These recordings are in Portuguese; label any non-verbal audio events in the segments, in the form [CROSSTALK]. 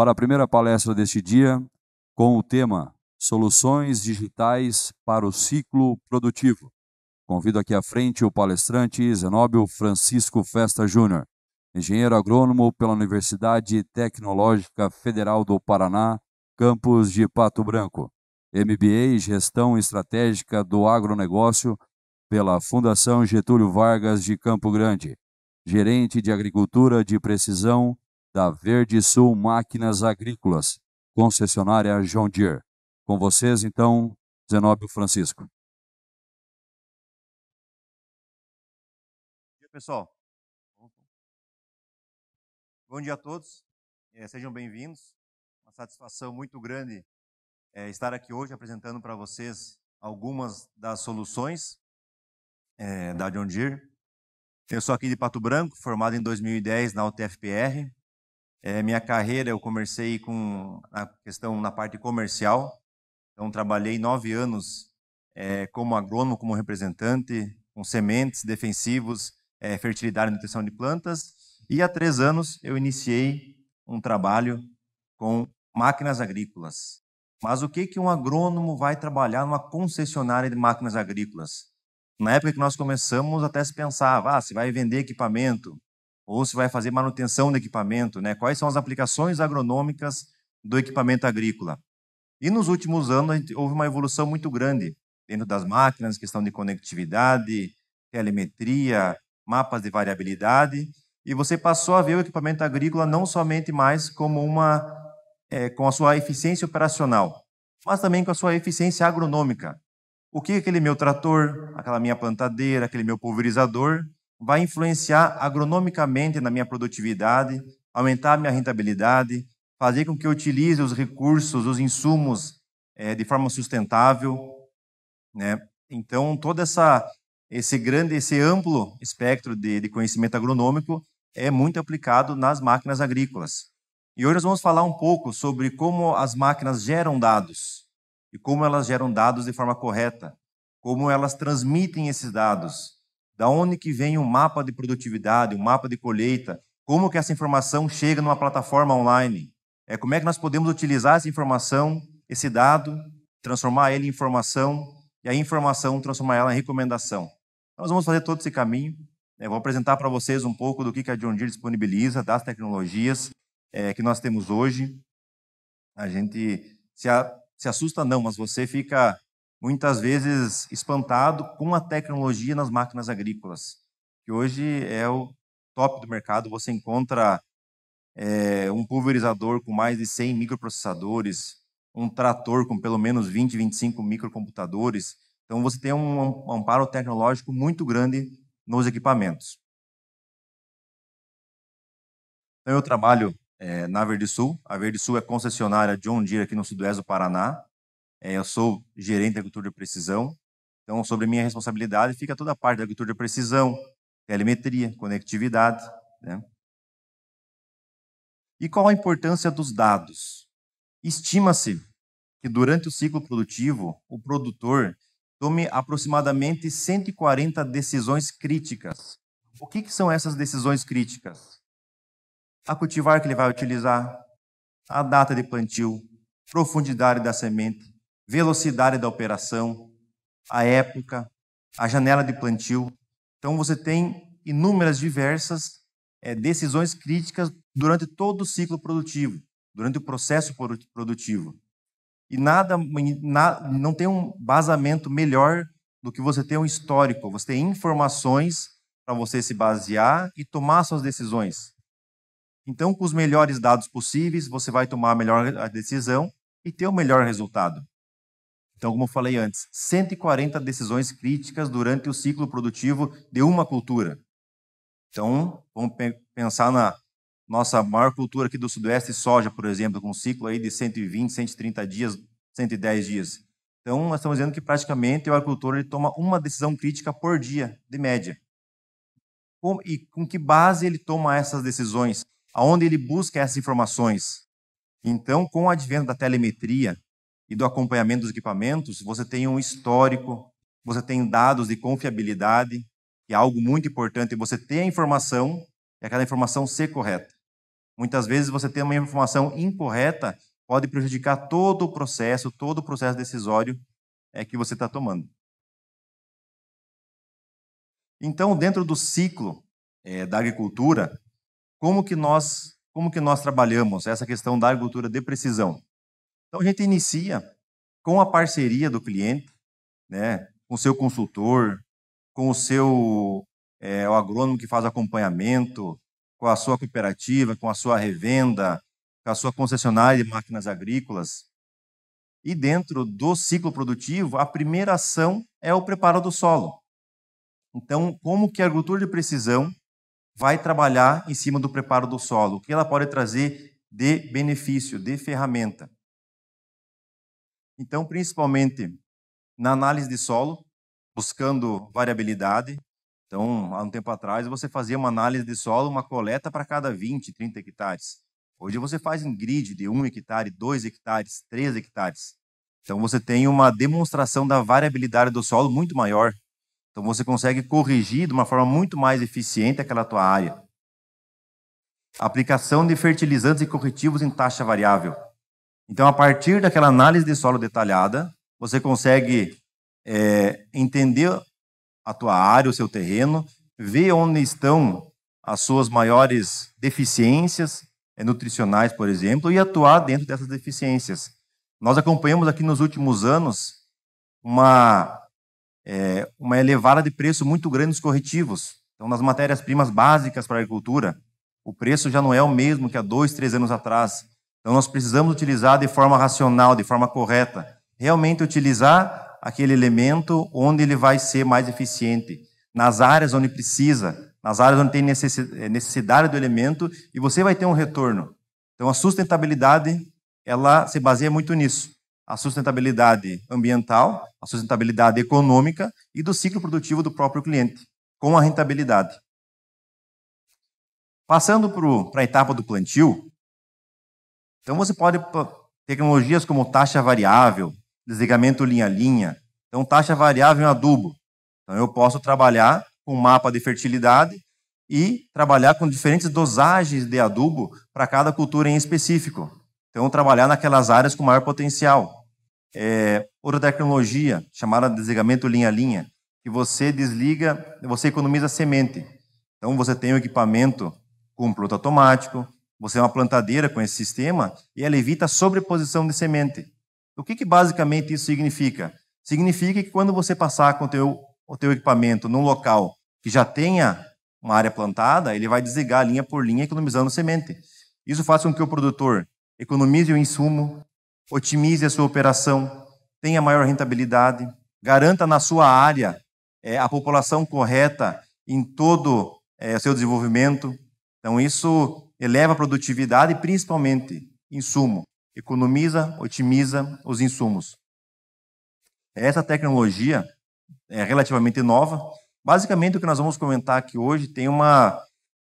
para a primeira palestra deste dia com o tema Soluções Digitais para o Ciclo Produtivo. Convido aqui à frente o palestrante Zenóbio Francisco Festa Júnior, engenheiro agrônomo pela Universidade Tecnológica Federal do Paraná, campus de Pato Branco, MBA Gestão Estratégica do Agronegócio pela Fundação Getúlio Vargas de Campo Grande, gerente de Agricultura de Precisão da Verde Sul Máquinas Agrícolas, concessionária John Deere. Com vocês, então, Zenóbio Francisco. Bom dia, pessoal. Bom dia a todos. É, sejam bem-vindos. Uma satisfação muito grande é, estar aqui hoje apresentando para vocês algumas das soluções é, da John Deere. Eu sou aqui de Pato Branco, formado em 2010 na UTFPR, é, minha carreira eu comecei com a questão na parte comercial. Então trabalhei nove anos é, como agrônomo, como representante, com sementes, defensivos, é, fertilidade e nutrição de plantas. E há três anos eu iniciei um trabalho com máquinas agrícolas. Mas o que que um agrônomo vai trabalhar numa concessionária de máquinas agrícolas? Na época que nós começamos, até se pensava, ah, se vai vender equipamento, ou se vai fazer manutenção do equipamento, né? quais são as aplicações agronômicas do equipamento agrícola. E nos últimos anos houve uma evolução muito grande dentro das máquinas, questão de conectividade, telemetria, mapas de variabilidade, e você passou a ver o equipamento agrícola não somente mais como uma é, com a sua eficiência operacional, mas também com a sua eficiência agronômica. O que aquele meu trator, aquela minha plantadeira, aquele meu pulverizador vai influenciar agronomicamente na minha produtividade, aumentar a minha rentabilidade, fazer com que eu utilize os recursos, os insumos é, de forma sustentável, né? Então, todo essa, esse grande, esse amplo espectro de, de conhecimento agronômico é muito aplicado nas máquinas agrícolas. E hoje nós vamos falar um pouco sobre como as máquinas geram dados e como elas geram dados de forma correta, como elas transmitem esses dados, da onde que vem o mapa de produtividade, o mapa de colheita? Como que essa informação chega numa plataforma online? É como é que nós podemos utilizar essa informação, esse dado, transformar ele em informação e a informação transformar ela em recomendação. Então, nós vamos fazer todo esse caminho. Né? vou apresentar para vocês um pouco do que a John Deere disponibiliza, das tecnologias é, que nós temos hoje. A gente se, a, se assusta não, mas você fica muitas vezes espantado com a tecnologia nas máquinas agrícolas, que hoje é o top do mercado. Você encontra é, um pulverizador com mais de 100 microprocessadores, um trator com pelo menos 20, 25 microcomputadores. Então você tem um amparo tecnológico muito grande nos equipamentos. Então eu trabalho é, na Verde Sul. A Verde Sul é concessionária John Deere aqui no sudoeste do Paraná. É, eu sou gerente da agricultura de precisão, então sobre minha responsabilidade fica toda a parte da agricultura de precisão, telemetria, conectividade. Né? E qual a importância dos dados? Estima-se que durante o ciclo produtivo, o produtor tome aproximadamente 140 decisões críticas. O que, que são essas decisões críticas? A cultivar que ele vai utilizar, a data de plantio, profundidade da semente, velocidade da operação, a época, a janela de plantio. Então você tem inúmeras diversas é, decisões críticas durante todo o ciclo produtivo, durante o processo produtivo. E nada, na, não tem um basamento melhor do que você ter um histórico, você tem informações para você se basear e tomar suas decisões. Então, com os melhores dados possíveis, você vai tomar a melhor decisão e ter o melhor resultado. Então, como eu falei antes, 140 decisões críticas durante o ciclo produtivo de uma cultura. Então, vamos pensar na nossa maior cultura aqui do Sudoeste, soja, por exemplo, com um ciclo aí de 120, 130 dias, 110 dias. Então, nós estamos dizendo que praticamente o agricultor ele toma uma decisão crítica por dia, de média. Com, e com que base ele toma essas decisões? Aonde ele busca essas informações? Então, com o advento da telemetria, e do acompanhamento dos equipamentos, você tem um histórico, você tem dados de confiabilidade, que é algo muito importante, você ter a informação e aquela informação ser correta. Muitas vezes você tem uma informação incorreta, pode prejudicar todo o processo, todo o processo decisório é, que você está tomando. Então, dentro do ciclo é, da agricultura, como que nós como que nós trabalhamos essa questão da agricultura de precisão? Então a gente inicia com a parceria do cliente, né, com o seu consultor, com o seu é, o agrônomo que faz acompanhamento, com a sua cooperativa, com a sua revenda, com a sua concessionária de máquinas agrícolas. E dentro do ciclo produtivo, a primeira ação é o preparo do solo. Então, como que a agricultura de precisão vai trabalhar em cima do preparo do solo? O que ela pode trazer de benefício, de ferramenta? Então, principalmente na análise de solo, buscando variabilidade. Então, há um tempo atrás, você fazia uma análise de solo, uma coleta para cada 20, 30 hectares. Hoje você faz em grid de 1 hectare, 2 hectares, 3 hectares. Então, você tem uma demonstração da variabilidade do solo muito maior. Então, você consegue corrigir de uma forma muito mais eficiente aquela tua área. Aplicação de fertilizantes e corretivos em taxa variável. Então, a partir daquela análise de solo detalhada, você consegue é, entender a tua área, o seu terreno, ver onde estão as suas maiores deficiências é, nutricionais, por exemplo, e atuar dentro dessas deficiências. Nós acompanhamos aqui nos últimos anos uma, é, uma elevada de preço muito grande nos corretivos. Então, nas matérias-primas básicas para a agricultura, o preço já não é o mesmo que há dois, três anos atrás. Então nós precisamos utilizar de forma racional, de forma correta, realmente utilizar aquele elemento onde ele vai ser mais eficiente, nas áreas onde precisa, nas áreas onde tem eh, necessidade do elemento e você vai ter um retorno. Então a sustentabilidade, ela se baseia muito nisso. A sustentabilidade ambiental, a sustentabilidade econômica e do ciclo produtivo do próprio cliente, com a rentabilidade. Passando para a etapa do plantio, então você pode tecnologias como taxa variável, desligamento linha a linha. Então taxa variável em adubo. Então eu posso trabalhar com mapa de fertilidade e trabalhar com diferentes dosagens de adubo para cada cultura em específico. Então trabalhar naquelas áreas com maior potencial. É, outra tecnologia chamada desligamento linha a linha, que você desliga, você economiza semente. Então você tem o um equipamento com um piloto automático, você é uma plantadeira com esse sistema e ela evita a sobreposição de semente. O que, que basicamente isso significa? Significa que quando você passar com o teu, o teu equipamento num local que já tenha uma área plantada, ele vai desligar linha por linha, economizando semente. Isso faz com que o produtor economize o insumo, otimize a sua operação, tenha maior rentabilidade, garanta na sua área é, a população correta em todo é, o seu desenvolvimento. Então, isso eleva a produtividade e, principalmente, insumo. Economiza, otimiza os insumos. Essa tecnologia é relativamente nova. Basicamente, o que nós vamos comentar aqui hoje tem uma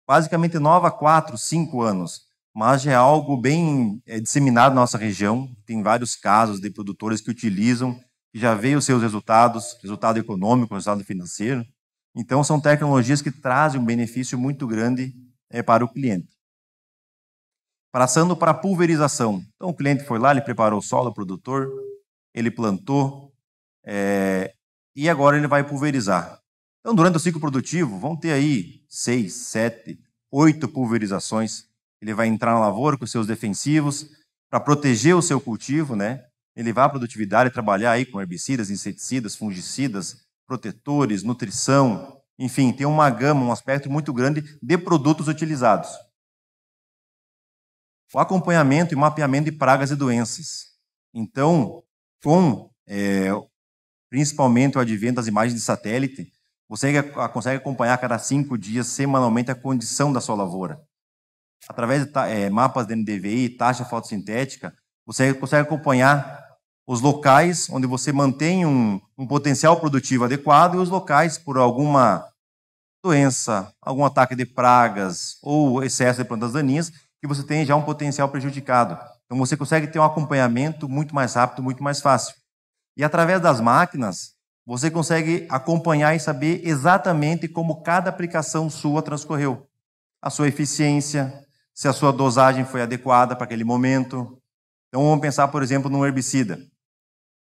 basicamente nova há 4, 5 anos, mas já é algo bem é, disseminado na nossa região. Tem vários casos de produtores que utilizam, que já veem os seus resultados, resultado econômico, resultado financeiro. Então, são tecnologias que trazem um benefício muito grande é, para o cliente passando para a pulverização. Então o cliente foi lá, ele preparou o solo, o produtor, ele plantou é, e agora ele vai pulverizar. Então durante o ciclo produtivo vão ter aí seis, sete, oito pulverizações. Ele vai entrar na lavoura com seus defensivos para proteger o seu cultivo, né? Ele vai à produtividade trabalhar aí com herbicidas, inseticidas, fungicidas, protetores, nutrição, enfim, tem uma gama, um aspecto muito grande de produtos utilizados o acompanhamento e mapeamento de pragas e doenças. Então, com é, principalmente o advento das imagens de satélite, você consegue acompanhar cada cinco dias, semanalmente, a condição da sua lavoura. Através de é, mapas de NDVI, taxa fotossintética, você consegue acompanhar os locais onde você mantém um, um potencial produtivo adequado e os locais por alguma doença, algum ataque de pragas ou excesso de plantas daninhas que você tem já um potencial prejudicado. Então você consegue ter um acompanhamento muito mais rápido, muito mais fácil. E através das máquinas, você consegue acompanhar e saber exatamente como cada aplicação sua transcorreu. A sua eficiência, se a sua dosagem foi adequada para aquele momento. Então vamos pensar, por exemplo, num herbicida.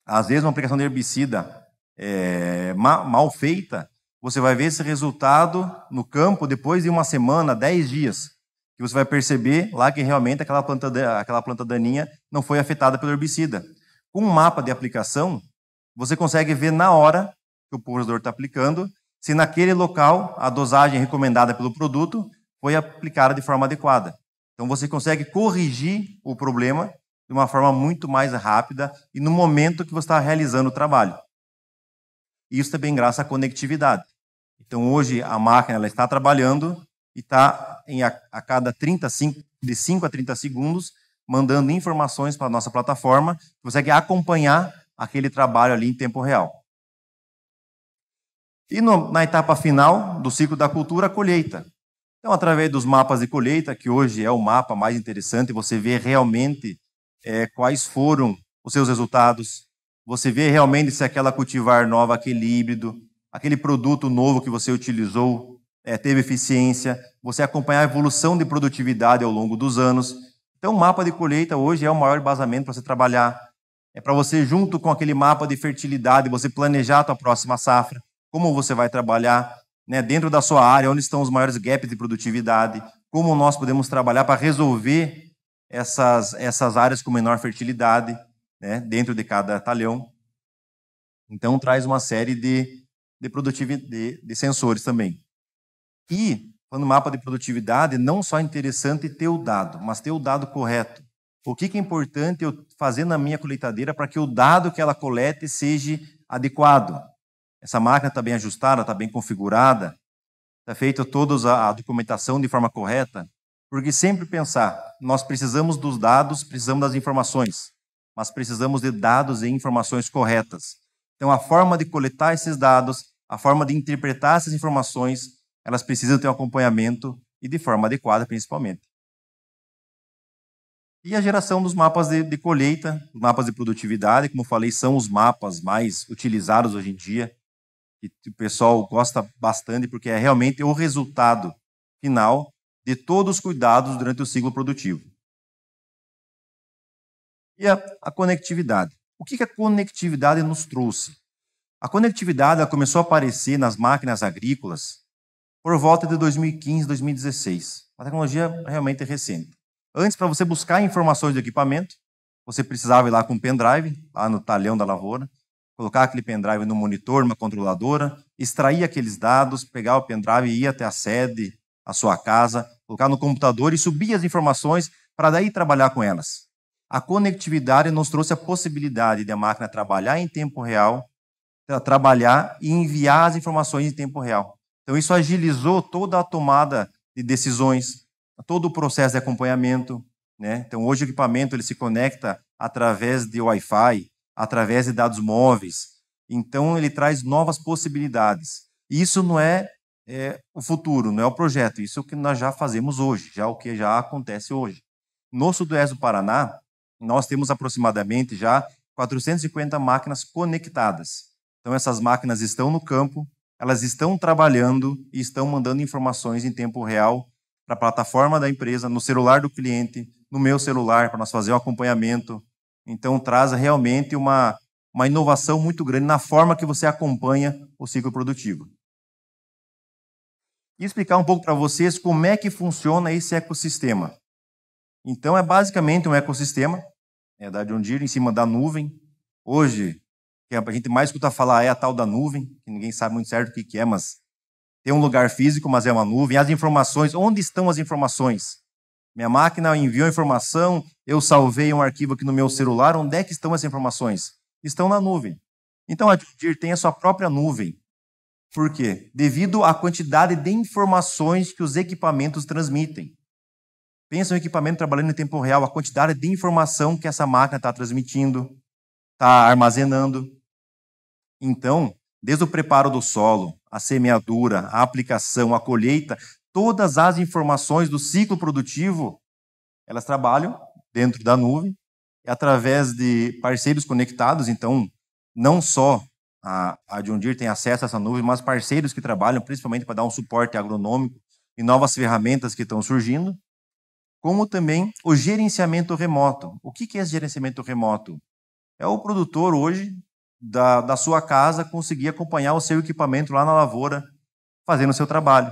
Às vezes, uma aplicação de herbicida é, mal feita, você vai ver esse resultado no campo depois de uma semana, dez dias que você vai perceber lá que realmente aquela planta, aquela planta daninha não foi afetada pelo herbicida. Com um mapa de aplicação, você consegue ver na hora que o pulverizador está aplicando se naquele local a dosagem recomendada pelo produto foi aplicada de forma adequada. Então você consegue corrigir o problema de uma forma muito mais rápida e no momento que você está realizando o trabalho. Isso também graças à conectividade. Então hoje a máquina ela está trabalhando, e está a, a cada 30, de 5 a 30 segundos mandando informações para a nossa plataforma, consegue acompanhar aquele trabalho ali em tempo real. E no, na etapa final do ciclo da cultura, a colheita. Então, através dos mapas de colheita, que hoje é o mapa mais interessante, você vê realmente é, quais foram os seus resultados, você vê realmente se é aquela cultivar nova, aquele híbrido, aquele produto novo que você utilizou, é, teve eficiência, você acompanhar a evolução de produtividade ao longo dos anos. Então, o mapa de colheita hoje é o maior embasamento para você trabalhar. É para você, junto com aquele mapa de fertilidade, você planejar a sua próxima safra, como você vai trabalhar né, dentro da sua área, onde estão os maiores gaps de produtividade, como nós podemos trabalhar para resolver essas, essas áreas com menor fertilidade né, dentro de cada talhão. Então, traz uma série de, de, produtividade, de, de sensores também. E, quando mapa de produtividade, não só é interessante ter o dado, mas ter o dado correto. O que, é importante eu fazer na minha coletadeira para que o dado que ela colete seja adequado? Essa máquina está bem ajustada, está bem configurada, está feita toda a documentação de forma correta? Porque sempre pensar, nós precisamos dos dados, precisamos das informações, mas precisamos de dados e informações corretas. Então, a forma de coletar esses dados, a forma de interpretar essas informações, elas precisam ter um acompanhamento e de forma adequada, principalmente. E a geração dos mapas de, de colheita, mapas de produtividade, como falei, são os mapas mais utilizados hoje em dia, que o pessoal gosta bastante, porque é realmente o resultado final de todos os cuidados durante o ciclo produtivo. E a, a conectividade. O que, que a conectividade nos trouxe? A conectividade começou a aparecer nas máquinas agrícolas por volta de 2015, 2016. Uma tecnologia realmente recente. Antes, para você buscar informações do equipamento, você precisava ir lá com um pendrive, lá no talhão da lavoura, colocar aquele pendrive no monitor, numa controladora, extrair aqueles dados, pegar o pendrive e ir até a sede, a sua casa, colocar no computador e subir as informações para daí trabalhar com elas. A conectividade nos trouxe a possibilidade de a máquina trabalhar em tempo real, trabalhar e enviar as informações em tempo real. Então, isso agilizou toda a tomada de decisões, todo o processo de acompanhamento. Né? Então, hoje o equipamento ele se conecta através de Wi-Fi, através de dados móveis. Então, ele traz novas possibilidades. Isso não é, é o futuro, não é o projeto. Isso é o que nós já fazemos hoje, já é o que já acontece hoje. No sudoeste do Paraná, nós temos aproximadamente já 450 máquinas conectadas. Então, essas máquinas estão no campo, elas estão trabalhando e estão mandando informações em tempo real para a plataforma da empresa, no celular do cliente, no meu celular, para nós fazer o um acompanhamento. Então, traz realmente uma, uma inovação muito grande na forma que você acompanha o ciclo produtivo. E explicar um pouco para vocês como é que funciona esse ecossistema. Então, é basicamente um ecossistema, é da John Deere, em cima da nuvem. Hoje, que a gente mais escuta falar é a tal da nuvem, que ninguém sabe muito certo o que, é, mas tem um lugar físico, mas é uma nuvem. As informações, onde estão as informações? Minha máquina enviou informação, eu salvei um arquivo aqui no meu celular, onde é que estão as informações? Estão na nuvem. Então a Dir tem a sua própria nuvem. Por quê? Devido à quantidade de informações que os equipamentos transmitem. Pensa um equipamento trabalhando em tempo real, a quantidade de informação que essa máquina está transmitindo, está armazenando. Então, desde o preparo do solo, a semeadura, a aplicação, a colheita, todas as informações do ciclo produtivo, elas trabalham dentro da nuvem é através de parceiros conectados. Então, não só a, a John Deere tem acesso a essa nuvem, mas parceiros que trabalham principalmente para dar um suporte agronômico e novas ferramentas que estão surgindo, como também o gerenciamento remoto. O que é esse gerenciamento remoto? É o produtor hoje da, da sua casa conseguir acompanhar o seu equipamento lá na lavoura, fazendo o seu trabalho.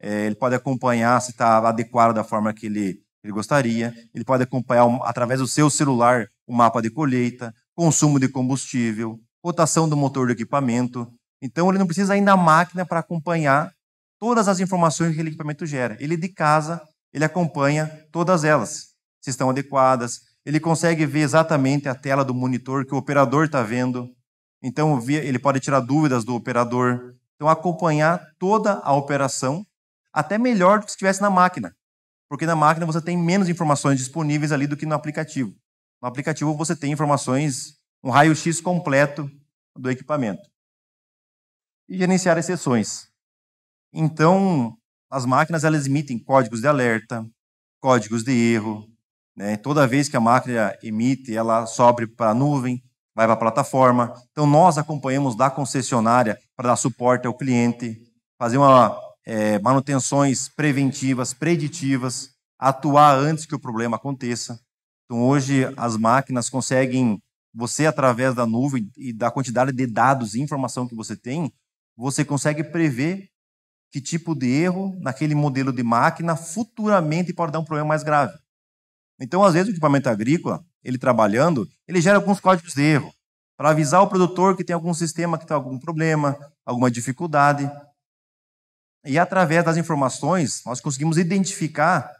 É, ele pode acompanhar se está adequado da forma que ele, ele gostaria, ele pode acompanhar através do seu celular o mapa de colheita, consumo de combustível, rotação do motor do equipamento. Então, ele não precisa ainda da máquina para acompanhar todas as informações que aquele equipamento gera. Ele, é de casa, ele acompanha todas elas, se estão adequadas. Ele consegue ver exatamente a tela do monitor que o operador está vendo. Então, ele pode tirar dúvidas do operador. Então, acompanhar toda a operação, até melhor do que se estivesse na máquina. Porque na máquina você tem menos informações disponíveis ali do que no aplicativo. No aplicativo você tem informações, um raio-x completo do equipamento. E gerenciar exceções. Então, as máquinas elas emitem códigos de alerta, códigos de erro. Né? Toda vez que a máquina emite, ela sobe para a nuvem vai para a plataforma. Então, nós acompanhamos da concessionária para dar suporte ao cliente, fazer uma, é, manutenções preventivas, preditivas, atuar antes que o problema aconteça. Então, hoje, as máquinas conseguem, você, através da nuvem e da quantidade de dados e informação que você tem, você consegue prever que tipo de erro naquele modelo de máquina futuramente pode dar um problema mais grave. Então, às vezes, o equipamento agrícola, ele trabalhando, ele gera alguns códigos de erro para avisar o produtor que tem algum sistema que tem tá algum problema, alguma dificuldade. E através das informações, nós conseguimos identificar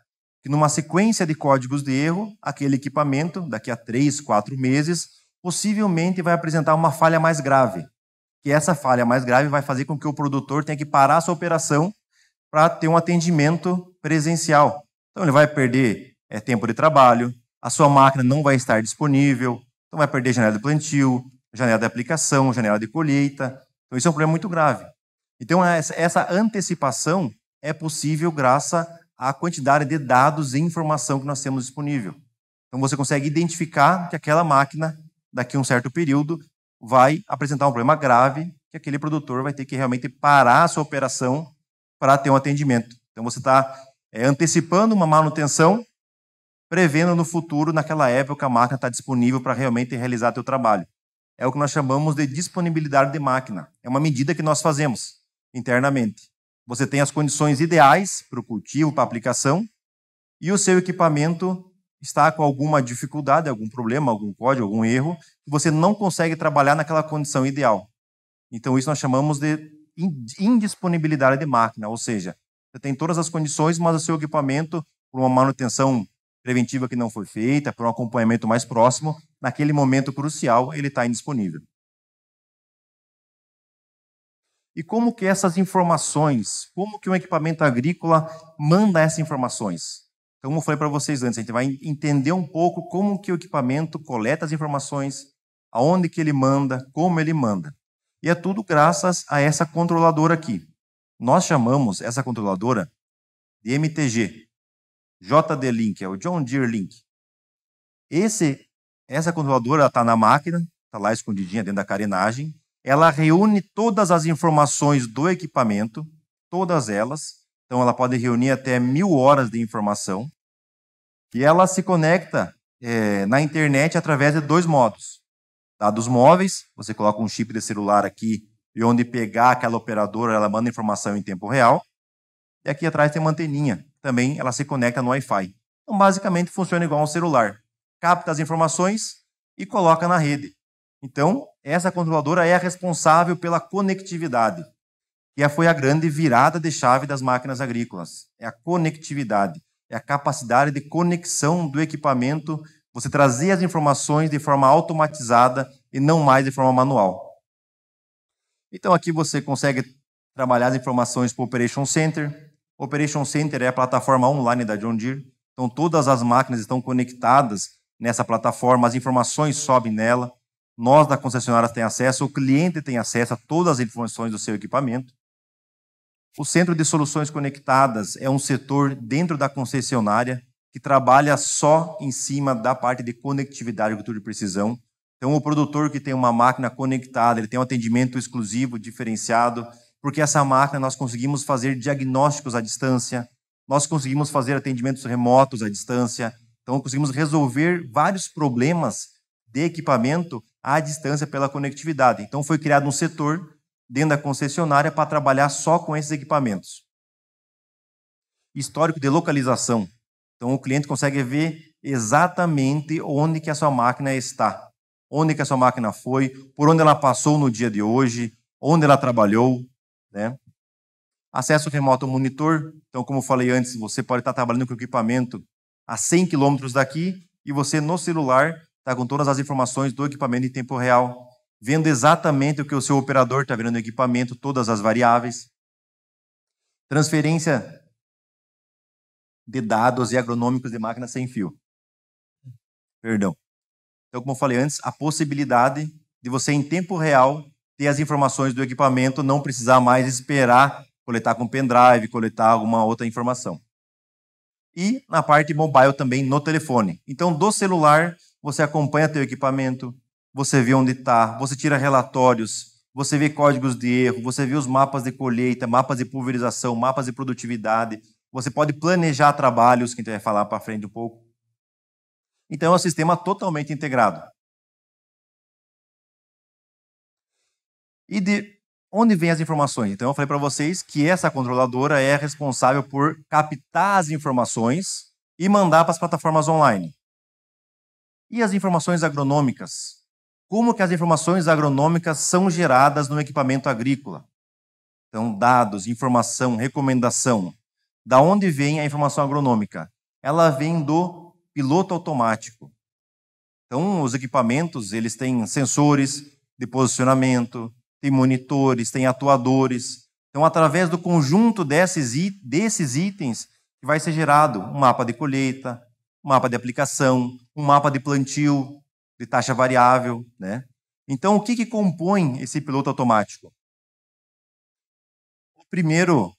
que numa sequência de códigos de erro, aquele equipamento, daqui a três, quatro meses, possivelmente vai apresentar uma falha mais grave. Que essa falha mais grave vai fazer com que o produtor tenha que parar a sua operação para ter um atendimento presencial. Então, ele vai perder é, tempo de trabalho, a sua máquina não vai estar disponível, então vai perder janela de plantio, janela de aplicação, janela de colheita. Então, isso é um problema muito grave. Então, essa antecipação é possível graças à quantidade de dados e informação que nós temos disponível. Então, você consegue identificar que aquela máquina, daqui a um certo período, vai apresentar um problema grave, que aquele produtor vai ter que realmente parar a sua operação para ter um atendimento. Então, você está é, antecipando uma manutenção prevendo no futuro, naquela época, a máquina está disponível para realmente realizar teu trabalho. É o que nós chamamos de disponibilidade de máquina. É uma medida que nós fazemos internamente. Você tem as condições ideais para o cultivo, para a aplicação, e o seu equipamento está com alguma dificuldade, algum problema, algum código, algum erro, que você não consegue trabalhar naquela condição ideal. Então, isso nós chamamos de indisponibilidade de máquina, ou seja, você tem todas as condições, mas o seu equipamento, por uma manutenção preventiva que não foi feita, para um acompanhamento mais próximo, naquele momento crucial ele está indisponível. E como que essas informações, como que um equipamento agrícola manda essas informações? Então, como eu falei para vocês antes, a gente vai entender um pouco como que o equipamento coleta as informações, aonde que ele manda, como ele manda. E é tudo graças a essa controladora aqui. Nós chamamos essa controladora de MTG, JD Link, é o John Deere Link. Esse, essa controladora está na máquina, está lá escondidinha dentro da carenagem. Ela reúne todas as informações do equipamento, todas elas. Então, ela pode reunir até mil horas de informação. E ela se conecta é, na internet através de dois modos. Dados móveis, você coloca um chip de celular aqui e onde pegar aquela operadora, ela manda informação em tempo real. E aqui atrás tem uma anteninha, também ela se conecta no Wi-Fi. Então, basicamente, funciona igual um celular. Capta as informações e coloca na rede. Então, essa controladora é a responsável pela conectividade, que foi a grande virada de chave das máquinas agrícolas. É a conectividade, é a capacidade de conexão do equipamento, você trazer as informações de forma automatizada e não mais de forma manual. Então, aqui você consegue trabalhar as informações para o Operation Center, Operation Center é a plataforma online da John Deere. Então, todas as máquinas estão conectadas nessa plataforma, as informações sobem nela. Nós da concessionária tem acesso, o cliente tem acesso a todas as informações do seu equipamento. O Centro de Soluções Conectadas é um setor dentro da concessionária que trabalha só em cima da parte de conectividade agricultura de precisão. Então, o produtor que tem uma máquina conectada, ele tem um atendimento exclusivo, diferenciado, porque essa máquina nós conseguimos fazer diagnósticos à distância, nós conseguimos fazer atendimentos remotos à distância, então conseguimos resolver vários problemas de equipamento à distância pela conectividade. Então foi criado um setor dentro da concessionária para trabalhar só com esses equipamentos. Histórico de localização. Então o cliente consegue ver exatamente onde que a sua máquina está, onde que a sua máquina foi, por onde ela passou no dia de hoje, onde ela trabalhou, né? Acesso remoto ao monitor. Então, como eu falei antes, você pode estar trabalhando com equipamento a 100 quilômetros daqui e você no celular está com todas as informações do equipamento em tempo real, vendo exatamente o que o seu operador está vendo no equipamento, todas as variáveis. Transferência de dados e agronômicos de máquinas sem fio. Perdão. Então, como eu falei antes, a possibilidade de você, em tempo real, ter as informações do equipamento, não precisar mais esperar coletar com pendrive, coletar alguma outra informação. E na parte mobile também no telefone. Então, do celular, você acompanha teu equipamento, você vê onde está, você tira relatórios, você vê códigos de erro, você vê os mapas de colheita, mapas de pulverização, mapas de produtividade. Você pode planejar trabalhos, que a gente vai falar para frente um pouco. Então, é um sistema totalmente integrado. E de onde vêm as informações? Então, eu falei para vocês que essa controladora é responsável por captar as informações e mandar para as plataformas online. E as informações agronômicas? Como que as informações agronômicas são geradas no equipamento agrícola? Então, dados, informação, recomendação. Da onde vem a informação agronômica? Ela vem do piloto automático. Então, os equipamentos, eles têm sensores de posicionamento, tem monitores, tem atuadores. Então, através do conjunto desses, desses itens, vai ser gerado um mapa de colheita, um mapa de aplicação, um mapa de plantio, de taxa variável. Né? Então, o que, que compõe esse piloto automático? O primeiro,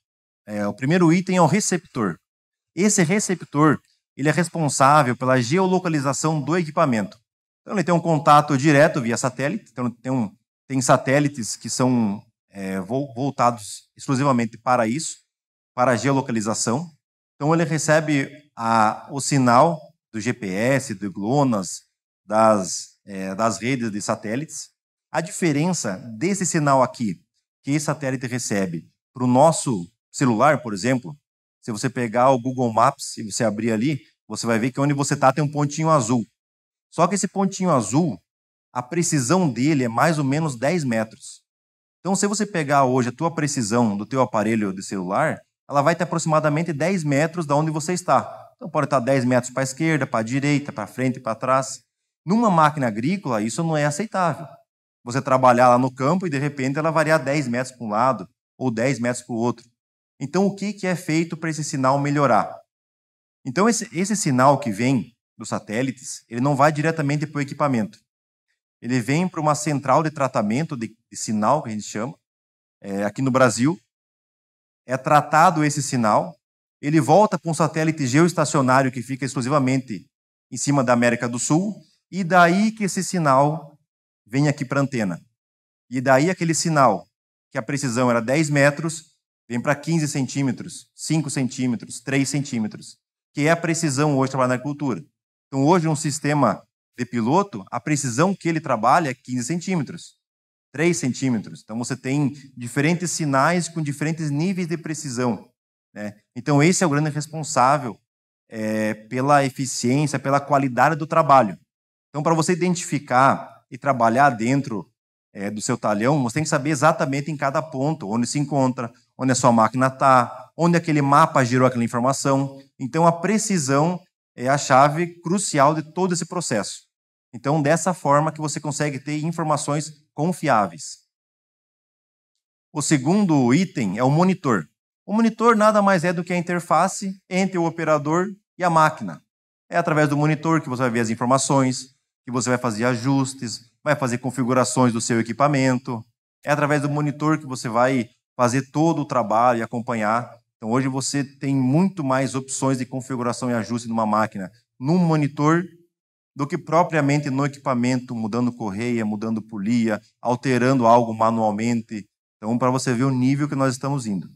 é, o primeiro item é o receptor. Esse receptor ele é responsável pela geolocalização do equipamento. Então, ele tem um contato direto via satélite, então, tem um, tem satélites que são é, voltados exclusivamente para isso, para a geolocalização. Então, ele recebe a, o sinal do GPS, do GLONASS, das, é, das redes de satélites. A diferença desse sinal aqui, que esse satélite recebe, para o nosso celular, por exemplo, se você pegar o Google Maps e você abrir ali, você vai ver que onde você está tem um pontinho azul. Só que esse pontinho azul a precisão dele é mais ou menos 10 metros. Então, se você pegar hoje a tua precisão do teu aparelho de celular, ela vai ter aproximadamente 10 metros da onde você está. Então, pode estar 10 metros para a esquerda, para a direita, para frente, para trás. Numa máquina agrícola, isso não é aceitável. Você trabalhar lá no campo e, de repente, ela variar 10 metros para um lado ou 10 metros para o outro. Então, o que é feito para esse sinal melhorar? Então, esse, esse sinal que vem dos satélites, ele não vai diretamente para o equipamento ele vem para uma central de tratamento de, de, sinal, que a gente chama, é, aqui no Brasil. É tratado esse sinal, ele volta para um satélite geoestacionário que fica exclusivamente em cima da América do Sul, e daí que esse sinal vem aqui para a antena. E daí aquele sinal, que a precisão era 10 metros, vem para 15 centímetros, 5 centímetros, 3 centímetros, que é a precisão hoje trabalhada na agricultura. Então, hoje, um sistema de piloto, a precisão que ele trabalha é 15 centímetros, 3 centímetros. Então você tem diferentes sinais com diferentes níveis de precisão. Né? Então esse é o grande responsável é, pela eficiência, pela qualidade do trabalho. Então para você identificar e trabalhar dentro é, do seu talhão, você tem que saber exatamente em cada ponto onde se encontra, onde a sua máquina está, onde aquele mapa gerou aquela informação. Então a precisão é a chave crucial de todo esse processo. Então, dessa forma que você consegue ter informações confiáveis. O segundo item é o monitor. O monitor nada mais é do que a interface entre o operador e a máquina. É através do monitor que você vai ver as informações, que você vai fazer ajustes, vai fazer configurações do seu equipamento. É através do monitor que você vai fazer todo o trabalho e acompanhar então hoje você tem muito mais opções de configuração e ajuste numa máquina, num monitor, do que propriamente no equipamento, mudando correia, mudando polia, alterando algo manualmente. Então, para você ver o nível que nós estamos indo.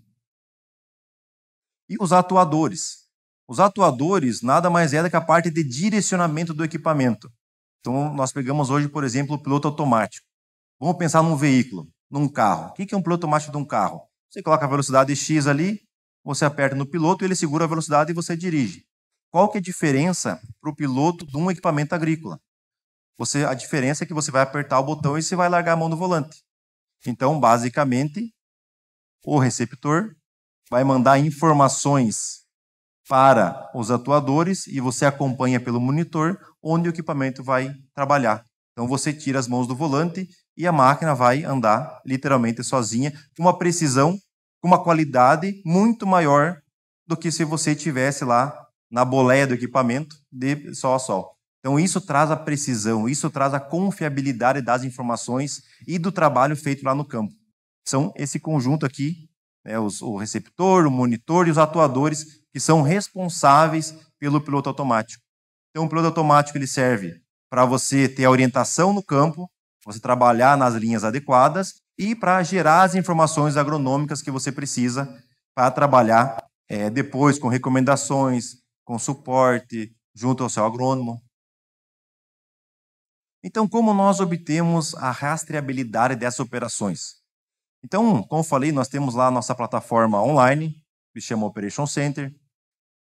E os atuadores. Os atuadores nada mais é do que a parte de direcionamento do equipamento. Então, nós pegamos hoje, por exemplo, o piloto automático. Vamos pensar num veículo, num carro. O que é um piloto automático de um carro? Você coloca a velocidade X ali, você aperta no piloto, e ele segura a velocidade e você dirige. Qual que é a diferença para o piloto de um equipamento agrícola? Você, a diferença é que você vai apertar o botão e você vai largar a mão do volante. Então, basicamente, o receptor vai mandar informações para os atuadores e você acompanha pelo monitor onde o equipamento vai trabalhar. Então você tira as mãos do volante e a máquina vai andar literalmente sozinha, com uma precisão com uma qualidade muito maior do que se você tivesse lá na boleia do equipamento de sol a sol. Então isso traz a precisão, isso traz a confiabilidade das informações e do trabalho feito lá no campo. São esse conjunto aqui, né, os, o receptor, o monitor e os atuadores que são responsáveis pelo piloto automático. Então o piloto automático ele serve para você ter a orientação no campo, você trabalhar nas linhas adequadas e para gerar as informações agronômicas que você precisa para trabalhar é, depois com recomendações, com suporte, junto ao seu agrônomo. Então, como nós obtemos a rastreabilidade dessas operações? Então, como falei, nós temos lá a nossa plataforma online, que se chama Operation Center.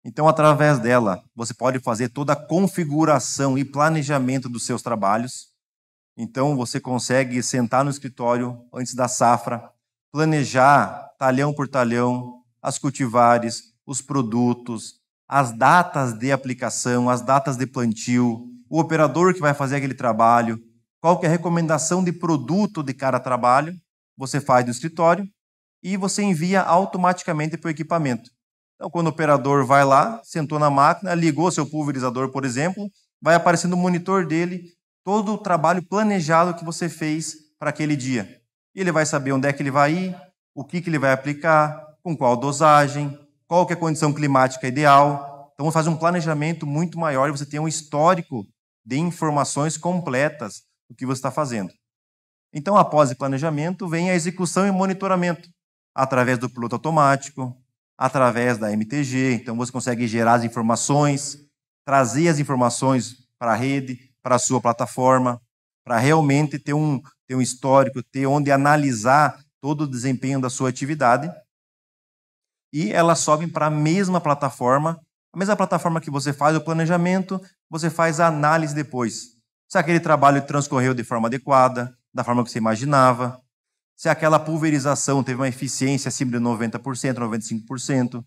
Então, através dela, você pode fazer toda a configuração e planejamento dos seus trabalhos. Então você consegue sentar no escritório antes da safra, planejar talhão por talhão, as cultivares, os produtos, as datas de aplicação, as datas de plantio, o operador que vai fazer aquele trabalho, qual que é a recomendação de produto de cada trabalho, você faz no escritório e você envia automaticamente para o equipamento. Então, quando o operador vai lá, sentou na máquina, ligou seu pulverizador, por exemplo, vai aparecer no monitor dele todo o trabalho planejado que você fez para aquele dia. E ele vai saber onde é que ele vai ir, o que, que ele vai aplicar, com qual dosagem, qual que é a condição climática ideal. Então, faz um planejamento muito maior e você tem um histórico de informações completas do que você está fazendo. Então, após o planejamento, vem a execução e monitoramento, através do piloto automático, através da MTG. Então, você consegue gerar as informações, trazer as informações para a rede, para a sua plataforma, para realmente ter um, ter um histórico, ter onde analisar todo o desempenho da sua atividade. E elas sobem para a mesma plataforma, a mesma plataforma que você faz o planejamento, você faz a análise depois. Se aquele trabalho transcorreu de forma adequada, da forma que você imaginava, se aquela pulverização teve uma eficiência acima de 90%, 95%,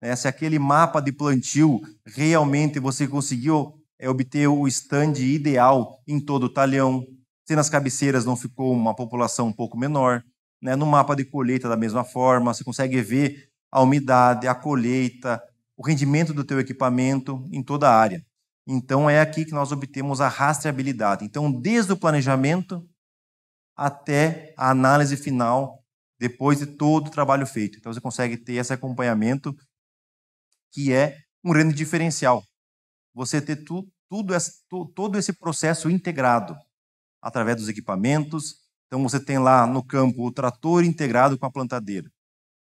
né? se aquele mapa de plantio realmente você conseguiu é, obter o stand ideal em todo o talhão, se nas cabeceiras não ficou uma população um pouco menor. Né? No mapa de colheita, da mesma forma, você consegue ver a umidade, a colheita, o rendimento do teu equipamento em toda a área. Então, é aqui que nós obtemos a rastreabilidade. Então, desde o planejamento até a análise final, depois de todo o trabalho feito. Então, você consegue ter esse acompanhamento que é um grande diferencial você ter tu, tudo tu, todo esse processo integrado através dos equipamentos. Então, você tem lá no campo o trator integrado com a plantadeira,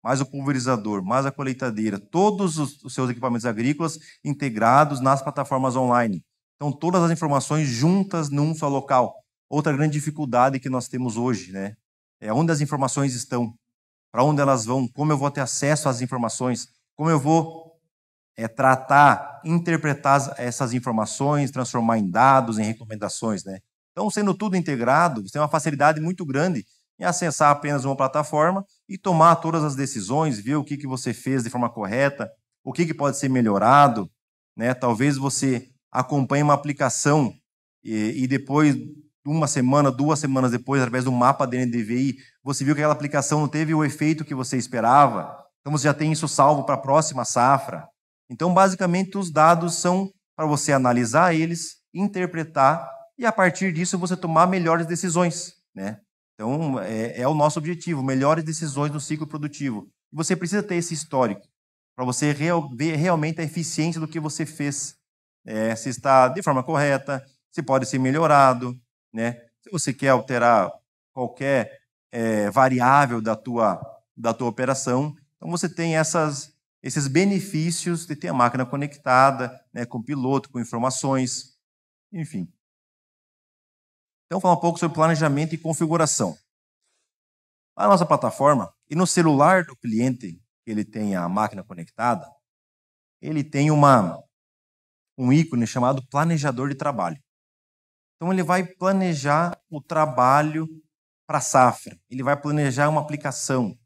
mais o pulverizador, mais a colheitadeira, todos os, os seus equipamentos agrícolas integrados nas plataformas online. Então, todas as informações juntas num só local. Outra grande dificuldade que nós temos hoje, né? É onde as informações estão, para onde elas vão, como eu vou ter acesso às informações, como eu vou é tratar, interpretar essas informações, transformar em dados, em recomendações, né? Então, sendo tudo integrado, você tem uma facilidade muito grande em acessar apenas uma plataforma e tomar todas as decisões, ver o que, que você fez de forma correta, o que, que pode ser melhorado, né? Talvez você acompanhe uma aplicação e, e depois uma semana, duas semanas depois, através do mapa da NDVI, você viu que aquela aplicação não teve o efeito que você esperava. Então você já tem isso salvo para a próxima safra. Então, basicamente, os dados são para você analisar eles, interpretar e, a partir disso, você tomar melhores decisões. Né? Então, é, é o nosso objetivo: melhores decisões no ciclo produtivo. você precisa ter esse histórico para você real, ver realmente a eficiência do que você fez, é, se está de forma correta, se pode ser melhorado, né? Se você quer alterar qualquer é, variável da tua da tua operação, então você tem essas esses benefícios de ter a máquina conectada, né, com piloto, com informações, enfim. Então, falar um pouco sobre planejamento e configuração. Lá na nossa plataforma e no celular do cliente que ele tem a máquina conectada, ele tem uma, um ícone chamado planejador de trabalho. Então, ele vai planejar o trabalho para a safra, ele vai planejar uma aplicação,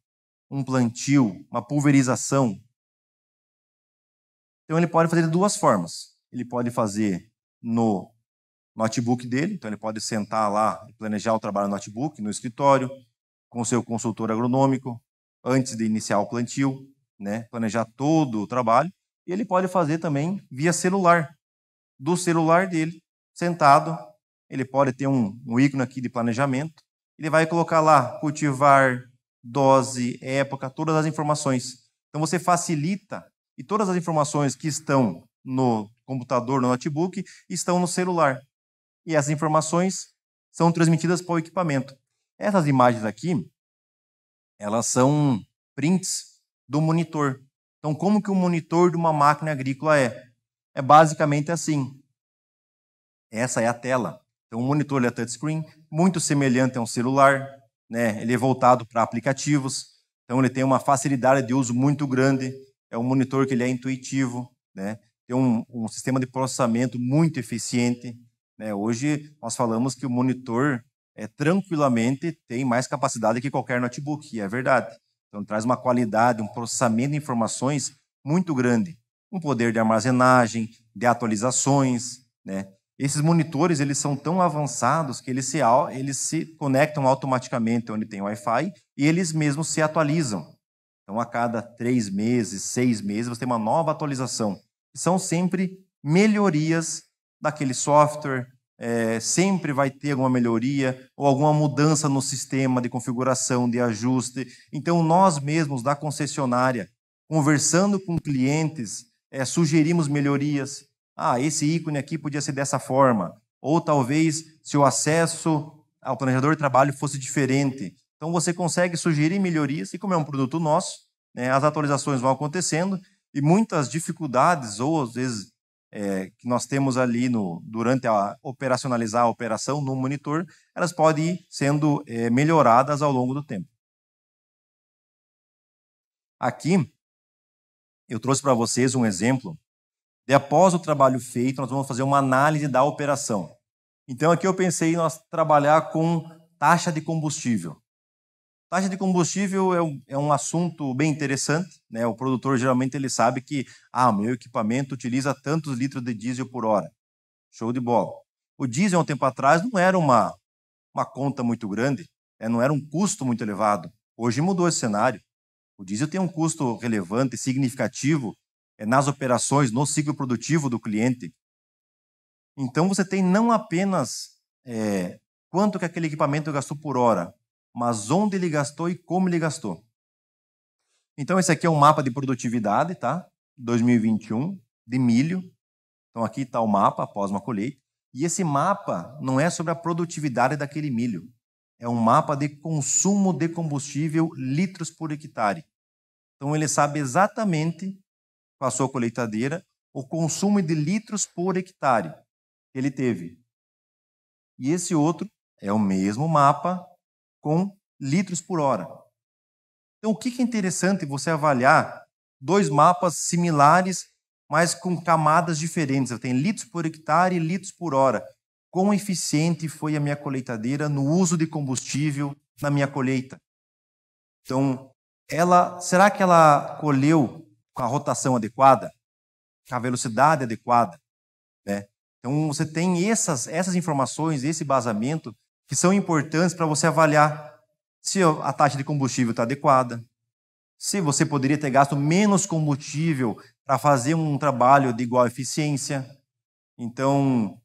um plantio, uma pulverização, então ele pode fazer de duas formas. Ele pode fazer no notebook dele, então ele pode sentar lá e planejar o trabalho no notebook, no escritório, com seu consultor agronômico, antes de iniciar o plantio, né? planejar todo o trabalho. E ele pode fazer também via celular. Do celular dele, sentado, ele pode ter um, um ícone aqui de planejamento. Ele vai colocar lá cultivar, dose, época, todas as informações. Então você facilita e todas as informações que estão no computador, no notebook, estão no celular. E essas informações são transmitidas para o equipamento. Essas imagens aqui, elas são prints do monitor. Então, como que o monitor de uma máquina agrícola é? É basicamente assim. Essa é a tela. Então, o monitor é touchscreen, muito semelhante a um celular, né? ele é voltado para aplicativos, então ele tem uma facilidade de uso muito grande é um monitor que ele é intuitivo, né? tem um, um sistema de processamento muito eficiente. Né? Hoje nós falamos que o monitor é, tranquilamente tem mais capacidade que qualquer notebook, e é verdade. Então traz uma qualidade, um processamento de informações muito grande, um poder de armazenagem, de atualizações, né? Esses monitores eles são tão avançados que eles se, eles se conectam automaticamente onde tem Wi-Fi e eles mesmos se atualizam. Então, a cada três meses, seis meses, você tem uma nova atualização. São sempre melhorias daquele software, é, sempre vai ter alguma melhoria ou alguma mudança no sistema de configuração, de ajuste. Então, nós mesmos da concessionária, conversando com clientes, é, sugerimos melhorias. Ah, esse ícone aqui podia ser dessa forma. Ou talvez se o acesso ao planejador de trabalho fosse diferente. Então você consegue sugerir melhorias e como é um produto nosso, né, as atualizações vão acontecendo e muitas dificuldades ou às vezes é, que nós temos ali no durante a operacionalizar a operação no monitor, elas podem ir sendo é, melhoradas ao longo do tempo. Aqui eu trouxe para vocês um exemplo de após o trabalho feito, nós vamos fazer uma análise da operação. Então aqui eu pensei em nós trabalhar com taxa de combustível. Taxa de combustível é um, é um assunto bem interessante. Né? O produtor geralmente ele sabe que ah, meu equipamento utiliza tantos litros de diesel por hora. Show de bola. O diesel, há um tempo atrás, não era uma, uma conta muito grande, né? não era um custo muito elevado. Hoje mudou esse cenário. O diesel tem um custo relevante, significativo é, nas operações, no ciclo produtivo do cliente. Então você tem não apenas é, quanto que aquele equipamento gastou por hora, mas onde ele gastou e como ele gastou. Então, esse aqui é um mapa de produtividade, tá? 2021, de milho. Então, aqui está o mapa após uma colheita. E esse mapa não é sobre a produtividade daquele milho. É um mapa de consumo de combustível litros por hectare. Então, ele sabe exatamente, com a sua colheitadeira, o consumo de litros por hectare que ele teve. E esse outro é o mesmo mapa, com litros por hora. Então, o que é interessante você avaliar dois mapas similares, mas com camadas diferentes? Tem litros por hectare e litros por hora. Quão eficiente foi a minha colheitadeira no uso de combustível na minha colheita? Então, ela, será que ela colheu com a rotação adequada, com a velocidade adequada, né? Então você tem essas essas informações, esse basamento que são importantes para você avaliar se a taxa de combustível está adequada, se você poderia ter gasto menos combustível para fazer um trabalho de igual eficiência. Então,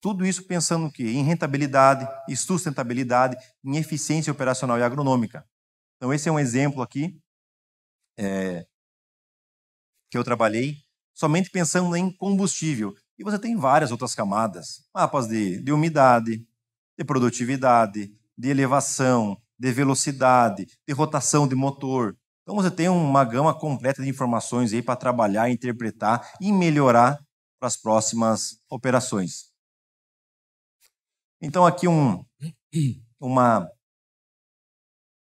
tudo isso pensando que em rentabilidade, em sustentabilidade, em eficiência operacional e agronômica. Então esse é um exemplo aqui é, que eu trabalhei somente pensando em combustível. E você tem várias outras camadas, mapas de, de umidade, de produtividade, de elevação, de velocidade, de rotação de motor. Então você tem uma gama completa de informações aí para trabalhar, interpretar e melhorar para as próximas operações. Então aqui um, uma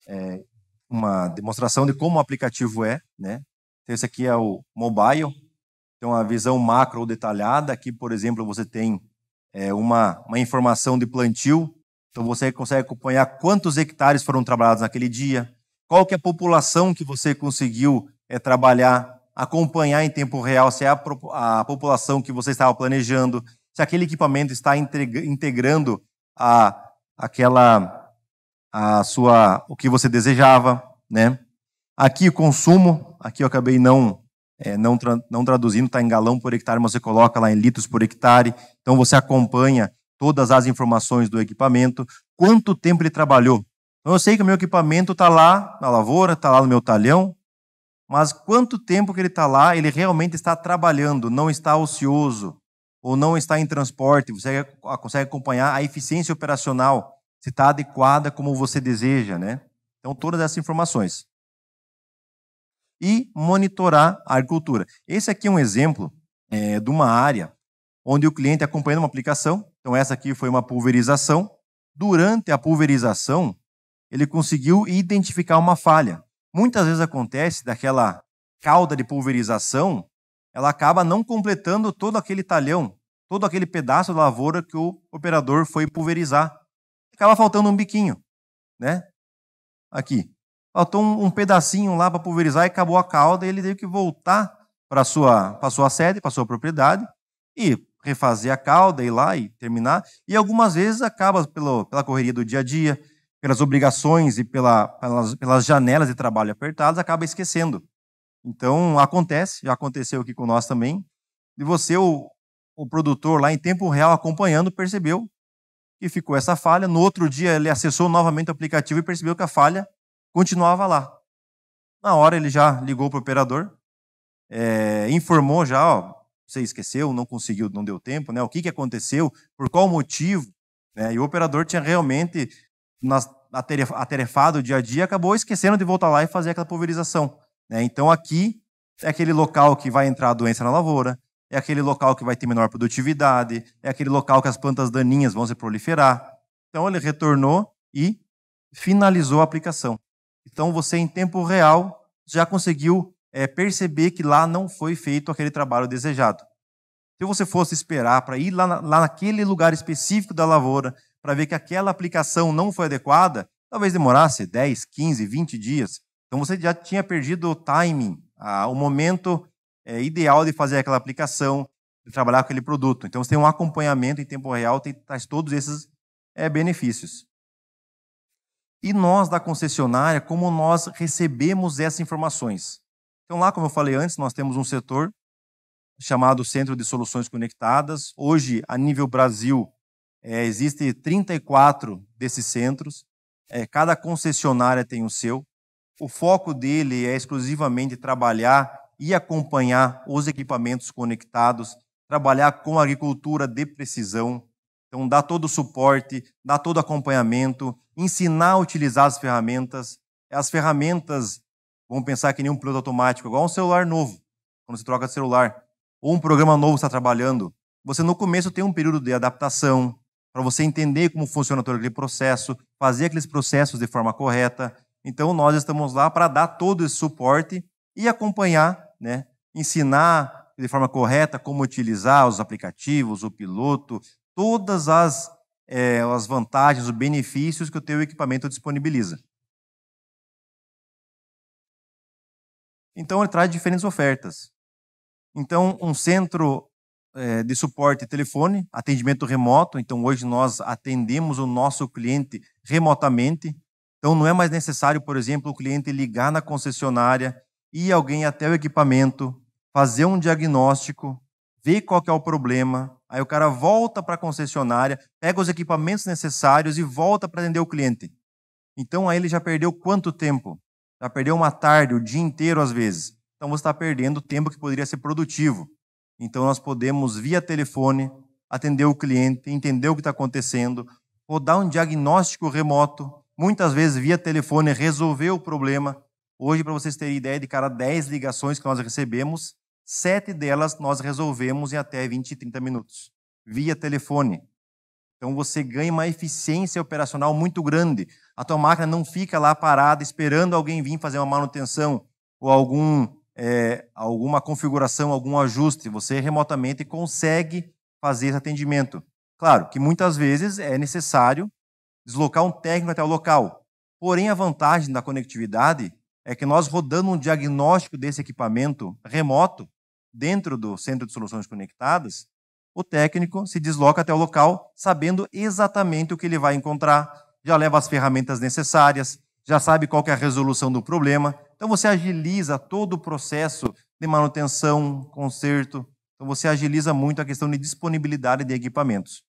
é, uma demonstração de como o aplicativo é, né? Então esse aqui é o mobile, tem então, uma visão macro ou detalhada. Aqui, por exemplo, você tem é, uma, uma informação de plantio. Então você consegue acompanhar quantos hectares foram trabalhados naquele dia, qual que é a população que você conseguiu é, trabalhar, acompanhar em tempo real se é a, a população que você estava planejando, se aquele equipamento está integrando a aquela a sua o que você desejava, né? Aqui o consumo, aqui eu acabei não é, não, tra não traduzindo, está em galão por hectare, mas você coloca lá em litros por hectare. Então você acompanha todas as informações do equipamento, quanto tempo ele trabalhou. Então, eu sei que o meu equipamento está lá na lavoura, está lá no meu talhão, mas quanto tempo que ele está lá, ele realmente está trabalhando, não está ocioso ou não está em transporte. Você consegue acompanhar a eficiência operacional, se está adequada como você deseja, né? Então todas essas informações e monitorar a agricultura. Esse aqui é um exemplo é, de uma área onde o cliente é acompanhando uma aplicação. Então, essa aqui foi uma pulverização. Durante a pulverização, ele conseguiu identificar uma falha. Muitas vezes acontece daquela cauda de pulverização, ela acaba não completando todo aquele talhão, todo aquele pedaço da lavoura que o operador foi pulverizar. Acaba faltando um biquinho, né? Aqui faltou um, um pedacinho lá para pulverizar e acabou a cauda, e ele teve que voltar para sua, sua sede, para sua propriedade, e refazer a cauda, ir lá e terminar. E algumas vezes acaba pelo, pela correria do dia a dia, pelas obrigações e pela, pelas, pelas janelas de trabalho apertadas, acaba esquecendo. Então, acontece, já aconteceu aqui com nós também, e você, o, o produtor lá em tempo real acompanhando, percebeu que ficou essa falha. No outro dia, ele acessou novamente o aplicativo e percebeu que a falha continuava lá. Na hora ele já ligou para o operador, é, informou já, ó, você esqueceu, não conseguiu, não deu tempo, né? O que, que aconteceu, por qual motivo, né? E o operador tinha realmente nas, atarefado o dia a dia, acabou esquecendo de voltar lá e fazer aquela pulverização. Né? Então aqui é aquele local que vai entrar a doença na lavoura, é aquele local que vai ter menor produtividade, é aquele local que as plantas daninhas vão se proliferar. Então ele retornou e finalizou a aplicação. Então você, em tempo real, já conseguiu é, perceber que lá não foi feito aquele trabalho desejado. Se você fosse esperar para ir lá, lá naquele lugar específico da lavoura para ver que aquela aplicação não foi adequada, talvez demorasse 10, 15, 20 dias. Então você já tinha perdido o timing, a, o momento é, ideal de fazer aquela aplicação, de trabalhar com aquele produto. Então você tem um acompanhamento em tempo real, tem, traz todos esses é, benefícios. E nós, da concessionária, como nós recebemos essas informações? Então, lá, como eu falei antes, nós temos um setor chamado Centro de Soluções Conectadas. Hoje, a nível Brasil, é, existem 34 desses centros. É, cada concessionária tem o seu. O foco dele é exclusivamente trabalhar e acompanhar os equipamentos conectados, trabalhar com agricultura de precisão, então, dar todo o suporte, dar todo o acompanhamento, ensinar a utilizar as ferramentas. As ferramentas, vamos pensar que nem um piloto automático, igual um celular novo, quando você troca de celular, ou um programa novo está trabalhando. Você, no começo, tem um período de adaptação, para você entender como funciona todo aquele processo, fazer aqueles processos de forma correta. Então, nós estamos lá para dar todo esse suporte e acompanhar, né? ensinar de forma correta como utilizar os aplicativos, o piloto, todas as, é, as vantagens, os benefícios que o teu equipamento disponibiliza. Então, ele traz diferentes ofertas. Então, um centro é, de suporte telefone, atendimento remoto. Então, hoje nós atendemos o nosso cliente remotamente. Então, não é mais necessário, por exemplo, o cliente ligar na concessionária, ir alguém até o equipamento, fazer um diagnóstico, vê qual é o problema, aí o cara volta para a concessionária, pega os equipamentos necessários e volta para atender o cliente. Então aí ele já perdeu quanto tempo? Já perdeu uma tarde, o dia inteiro às vezes. Então você está perdendo tempo que poderia ser produtivo. Então nós podemos, via telefone, atender o cliente, entender o que está acontecendo, rodar um diagnóstico remoto, muitas vezes via telefone, resolver o problema. Hoje, para vocês terem ideia, de cada 10 ligações que nós recebemos, Sete delas nós resolvemos em até 20, 30 minutos, via telefone. Então você ganha uma eficiência operacional muito grande. A tua máquina não fica lá parada esperando alguém vir fazer uma manutenção ou algum, é, alguma configuração, algum ajuste. Você remotamente consegue fazer esse atendimento. Claro que muitas vezes é necessário deslocar um técnico até o local. Porém, a vantagem da conectividade é que nós rodando um diagnóstico desse equipamento remoto, dentro do centro de soluções conectadas, o técnico se desloca até o local sabendo exatamente o que ele vai encontrar, já leva as ferramentas necessárias, já sabe qual é a resolução do problema. Então você agiliza todo o processo de manutenção, conserto. Então você agiliza muito a questão de disponibilidade de equipamentos.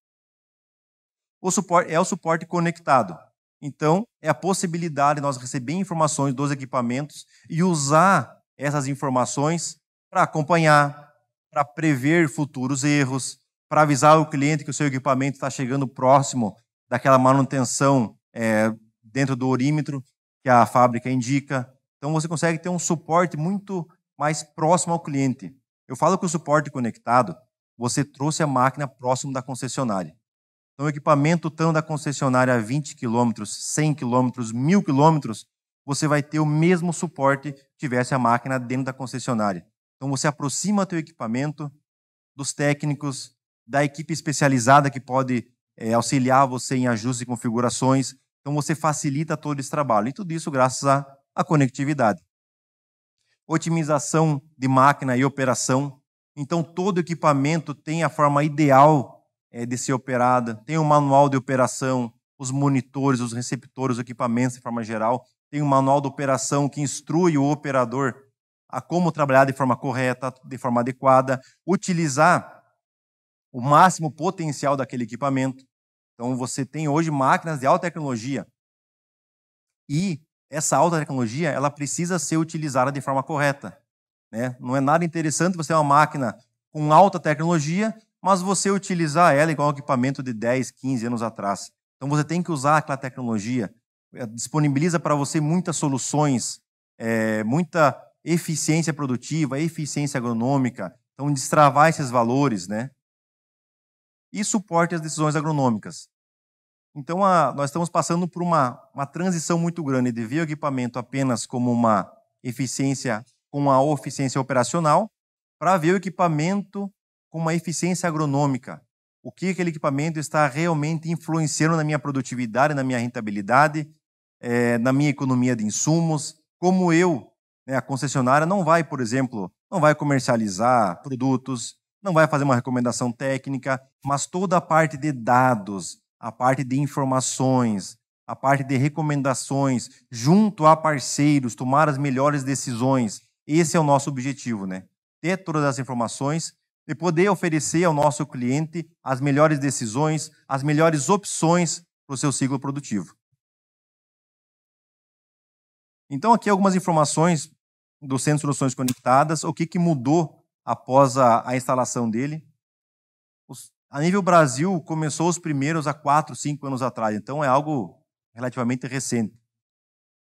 O suporte é o suporte conectado. Então é a possibilidade de nós receber informações dos equipamentos e usar essas informações para acompanhar, para prever futuros erros, para avisar o cliente que o seu equipamento está chegando próximo daquela manutenção é, dentro do orímetro que a fábrica indica. Então você consegue ter um suporte muito mais próximo ao cliente. Eu falo que o suporte conectado, você trouxe a máquina próximo da concessionária. Então, o equipamento tão da concessionária a 20 km, 100 km, 1000 km, você vai ter o mesmo suporte que tivesse a máquina dentro da concessionária. Então você aproxima teu equipamento dos técnicos, da equipe especializada que pode é, auxiliar você em ajustes e configurações. Então você facilita todo esse trabalho. E tudo isso graças à, à conectividade. Otimização de máquina e operação. Então todo equipamento tem a forma ideal é, de ser operada, tem o um manual de operação, os monitores, os receptores, os equipamentos de forma geral. Tem um manual de operação que instrui o operador a como trabalhar de forma correta, de forma adequada, utilizar o máximo potencial daquele equipamento. Então, você tem hoje máquinas de alta tecnologia e essa alta tecnologia ela precisa ser utilizada de forma correta. Né? Não é nada interessante você ter uma máquina com alta tecnologia, mas você utilizar ela igual um equipamento de 10, 15 anos atrás. Então, você tem que usar aquela tecnologia. É, disponibiliza para você muitas soluções, é, muita eficiência produtiva, eficiência agronômica. Então, destravar esses valores, né? E suporte às decisões agronômicas. Então, a, nós estamos passando por uma, uma transição muito grande de ver o equipamento apenas como uma eficiência, com a eficiência operacional, para ver o equipamento com uma eficiência agronômica. O que aquele equipamento está realmente influenciando na minha produtividade, na minha rentabilidade, é, na minha economia de insumos, como eu né, a concessionária não vai, por exemplo, não vai comercializar produtos, não vai fazer uma recomendação técnica, mas toda a parte de dados, a parte de informações, a parte de recomendações, junto a parceiros, tomar as melhores decisões. Esse é o nosso objetivo, né? Ter todas as informações e poder oferecer ao nosso cliente as melhores decisões, as melhores opções para o seu ciclo produtivo. Então, aqui algumas informações do Centro de Soluções Conectadas, o que, que mudou após a, a instalação dele. Os, a nível Brasil, começou os primeiros há quatro, cinco anos atrás, então é algo relativamente recente.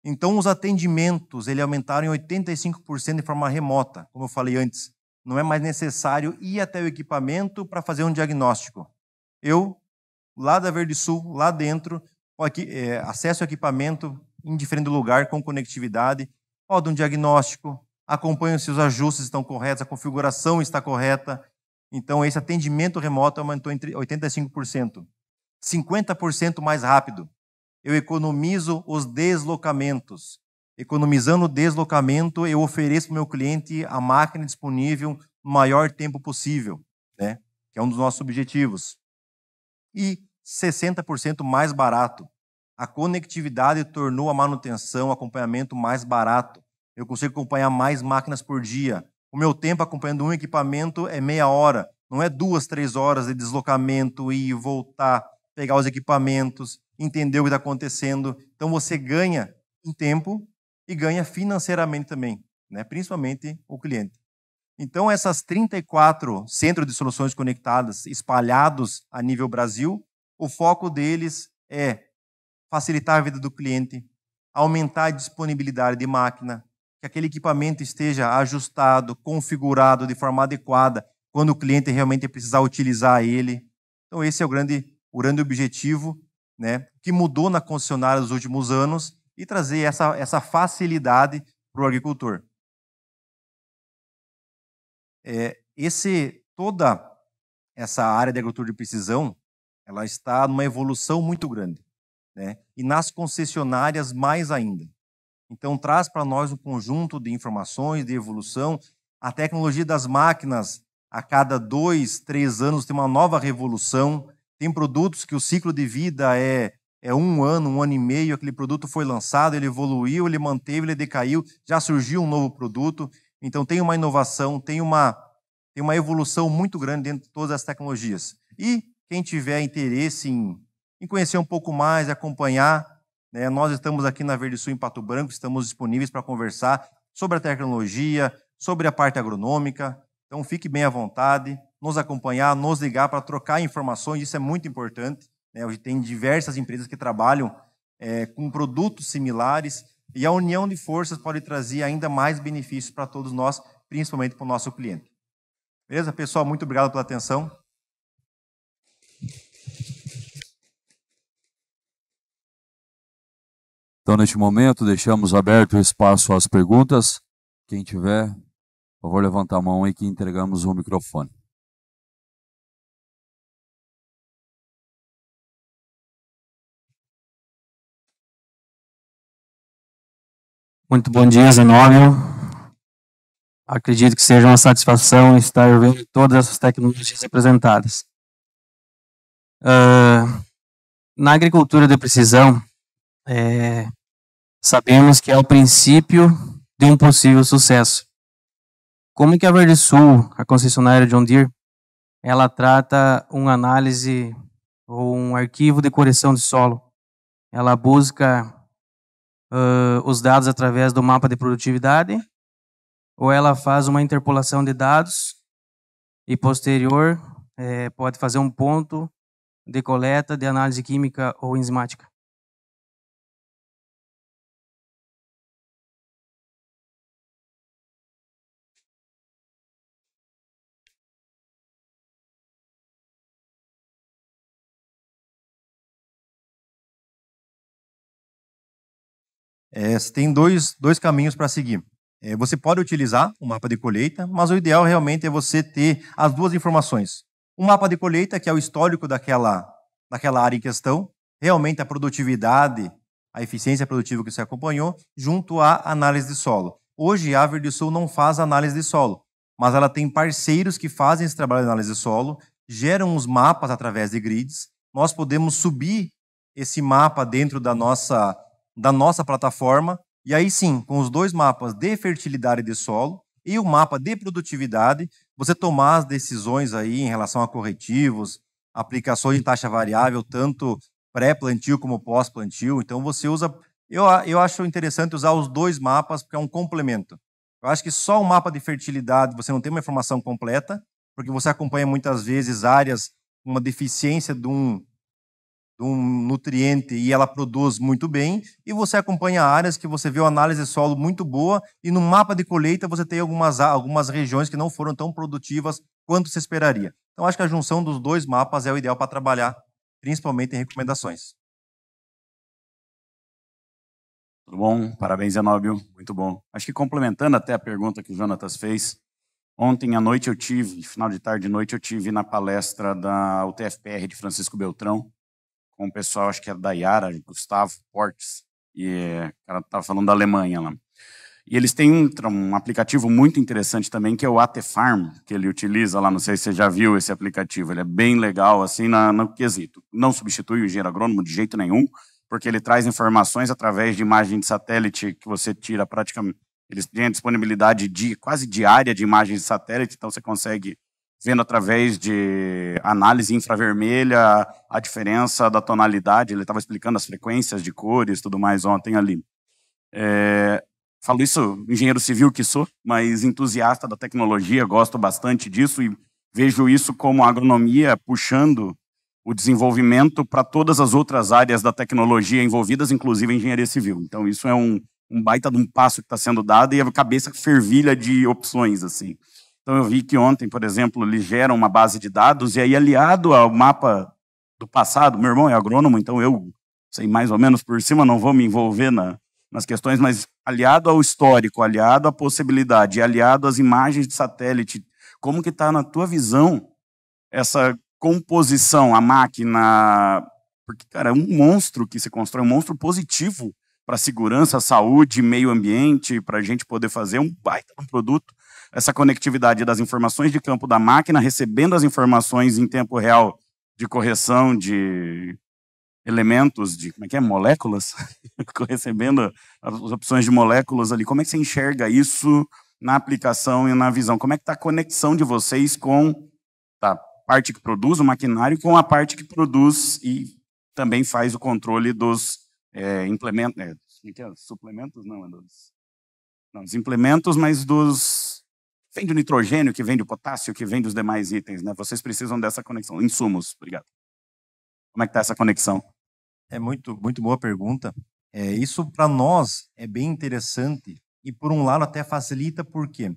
Então, os atendimentos ele aumentaram em 85% de forma remota, como eu falei antes. Não é mais necessário ir até o equipamento para fazer um diagnóstico. Eu, lá da Verde Sul, lá dentro, aqui, é, acesso ao equipamento em diferente lugar, com conectividade, roda um diagnóstico, acompanha se os ajustes estão corretos, a configuração está correta. Então, esse atendimento remoto aumentou entre 85%. 50% mais rápido. Eu economizo os deslocamentos. Economizando o deslocamento, eu ofereço para o meu cliente a máquina disponível no maior tempo possível, né? que é um dos nossos objetivos. E 60% mais barato. A conectividade tornou a manutenção, acompanhamento mais barato. Eu consigo acompanhar mais máquinas por dia. O meu tempo acompanhando um equipamento é meia hora, não é duas, três horas de deslocamento e voltar, pegar os equipamentos, entender o que está acontecendo. Então você ganha em tempo e ganha financeiramente também, né? principalmente o cliente. Então, essas 34 centros de soluções conectadas espalhados a nível Brasil, o foco deles é facilitar a vida do cliente, aumentar a disponibilidade de máquina, que aquele equipamento esteja ajustado, configurado de forma adequada quando o cliente realmente precisar utilizar ele. Então esse é o grande, o grande objetivo, né, que mudou na concessionária nos últimos anos e trazer essa, essa facilidade para o agricultor. É, esse toda essa área de agricultura de precisão, ela está numa evolução muito grande né? e nas concessionárias mais ainda. Então, traz para nós um conjunto de informações, de evolução. A tecnologia das máquinas, a cada dois, três anos, tem uma nova revolução. Tem produtos que o ciclo de vida é, é um ano, um ano e meio. Aquele produto foi lançado, ele evoluiu, ele manteve, ele decaiu, já surgiu um novo produto. Então, tem uma inovação, tem uma, tem uma evolução muito grande dentro de todas as tecnologias. E quem tiver interesse em em conhecer um pouco mais, acompanhar. Né? Nós estamos aqui na Verde Sul, em Pato Branco, estamos disponíveis para conversar sobre a tecnologia, sobre a parte agronômica. Então, fique bem à vontade, nos acompanhar, nos ligar para trocar informações, isso é muito importante. Né? Hoje tem diversas empresas que trabalham é, com produtos similares e a união de forças pode trazer ainda mais benefícios para todos nós, principalmente para o nosso cliente. Beleza, pessoal? Muito obrigado pela atenção. Então, neste momento, deixamos aberto o espaço às perguntas. Quem tiver, por favor, levantar a mão aí que entregamos o microfone. Muito bom dia, Zenóbio. Acredito que seja uma satisfação estar vendo todas essas tecnologias apresentadas. Uh, na agricultura de precisão, é, sabemos que é o princípio de um possível sucesso. Como que a Verde Sul, a concessionária John Deere, ela trata uma análise ou um arquivo de correção de solo? Ela busca uh, os dados através do mapa de produtividade ou ela faz uma interpolação de dados e posterior é, pode fazer um ponto de coleta de análise química ou enzimática? É, tem dois, dois caminhos para seguir. É, você pode utilizar o mapa de colheita, mas o ideal realmente é você ter as duas informações. Um mapa de colheita, que é o histórico daquela, daquela área em questão, realmente a produtividade, a eficiência produtiva que você acompanhou, junto à análise de solo. Hoje, a Verde Sul não faz análise de solo, mas ela tem parceiros que fazem esse trabalho de análise de solo, geram os mapas através de grids. Nós podemos subir esse mapa dentro da nossa da nossa plataforma, e aí sim, com os dois mapas de fertilidade de solo e o mapa de produtividade, você tomar as decisões aí em relação a corretivos, aplicações de taxa variável, tanto pré-plantio como pós-plantio. Então você usa. Eu, eu acho interessante usar os dois mapas, porque é um complemento. Eu acho que só o mapa de fertilidade você não tem uma informação completa, porque você acompanha muitas vezes áreas com uma deficiência de um, um nutriente e ela produz muito bem, e você acompanha áreas que você vê uma análise solo muito boa, e no mapa de colheita você tem algumas, algumas regiões que não foram tão produtivas quanto se esperaria. Então, acho que a junção dos dois mapas é o ideal para trabalhar, principalmente em recomendações. Tudo bom? Parabéns, Enóbio. Muito bom. Acho que complementando até a pergunta que o Jonatas fez, ontem à noite eu tive, final de tarde e noite, eu tive na palestra da UTFPR de Francisco Beltrão, com o pessoal, acho que era da Yara, Gustavo Portes, e o cara estava falando da Alemanha lá. E eles têm um, um, aplicativo muito interessante também, que é o AT Farm, que ele utiliza lá. Não sei se você já viu esse aplicativo. Ele é bem legal, assim, na, no quesito. Não substitui o engenheiro agrônomo de jeito nenhum, porque ele traz informações através de imagem de satélite que você tira praticamente. Eles têm a disponibilidade de, quase diária de imagens de satélite, então você consegue vendo através de análise infravermelha a diferença da tonalidade. Ele estava explicando as frequências de cores tudo mais ontem ali. É, falo isso, engenheiro civil que sou, mas entusiasta da tecnologia, gosto bastante disso e vejo isso como a agronomia puxando o desenvolvimento para todas as outras áreas da tecnologia envolvidas, inclusive a engenharia civil. Então, isso é um, um baita de um passo que está sendo dado e a cabeça fervilha de opções, assim. Então, eu vi que ontem, por exemplo, eles geram uma base de dados e aí, aliado ao mapa do passado, meu irmão é agrônomo, então eu sei mais ou menos por cima, não vou me envolver na, nas questões, mas aliado ao histórico, aliado à possibilidade, aliado às imagens de satélite, como que está na tua visão essa composição, a máquina? Porque, cara, é um monstro que se constrói, um monstro positivo para segurança, saúde, meio ambiente, para a gente poder fazer um baita produto essa conectividade das informações de campo da máquina, recebendo as informações em tempo real de correção de elementos, de como é que é? Moléculas? [LAUGHS] recebendo as opções de moléculas ali. Como é que você enxerga isso na aplicação e na visão? Como é que está a conexão de vocês com a parte que produz o maquinário com a parte que produz e também faz o controle dos eh, eh, é, implementos, é, suplementos, não, é dos, não, dos implementos, mas dos vem do nitrogênio, que vem do potássio, que vem dos demais itens, né? Vocês precisam dessa conexão. Insumos, obrigado. Como é que está essa conexão? É muito, muito boa pergunta. É, isso para nós é bem interessante e por um lado até facilita porque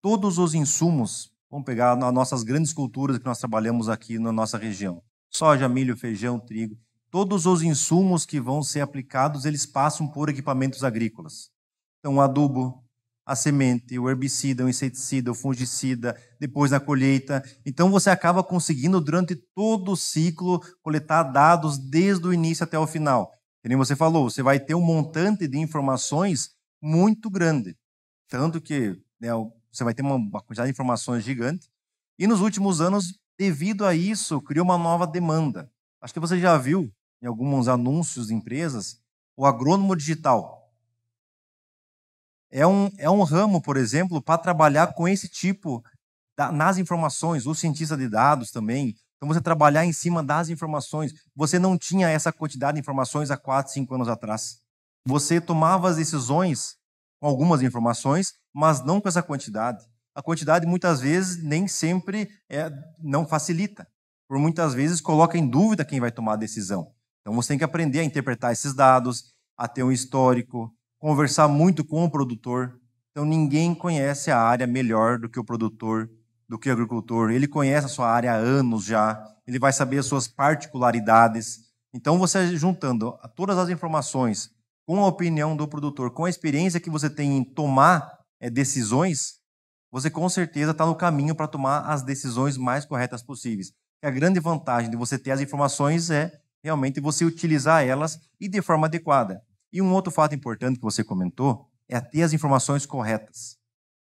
todos os insumos, vamos pegar as nossas grandes culturas que nós trabalhamos aqui na nossa região, soja, milho, feijão, trigo, todos os insumos que vão ser aplicados, eles passam por equipamentos agrícolas. Então, adubo, a semente, o herbicida, o inseticida, o fungicida, depois na colheita. Então você acaba conseguindo durante todo o ciclo coletar dados desde o início até o final. Que nem você falou, você vai ter um montante de informações muito grande, tanto que né, você vai ter uma, uma quantidade de informações gigante. E nos últimos anos, devido a isso, criou uma nova demanda. Acho que você já viu em alguns anúncios de empresas o agrônomo digital é um, é um ramo, por exemplo, para trabalhar com esse tipo da, nas informações, o cientista de dados também. Então, você trabalhar em cima das informações. Você não tinha essa quantidade de informações há 4, 5 anos atrás. Você tomava as decisões com algumas informações, mas não com essa quantidade. A quantidade, muitas vezes, nem sempre é, não facilita. Por muitas vezes, coloca em dúvida quem vai tomar a decisão. Então, você tem que aprender a interpretar esses dados, a ter um histórico, conversar muito com o produtor. Então, ninguém conhece a área melhor do que o produtor, do que o agricultor. Ele conhece a sua área há anos já, ele vai saber as suas particularidades. Então, você juntando todas as informações com a opinião do produtor, com a experiência que você tem em tomar é, decisões, você com certeza está no caminho para tomar as decisões mais corretas possíveis. E a grande vantagem de você ter as informações é realmente você utilizar elas e de forma adequada. E um outro fato importante que você comentou é ter as informações corretas,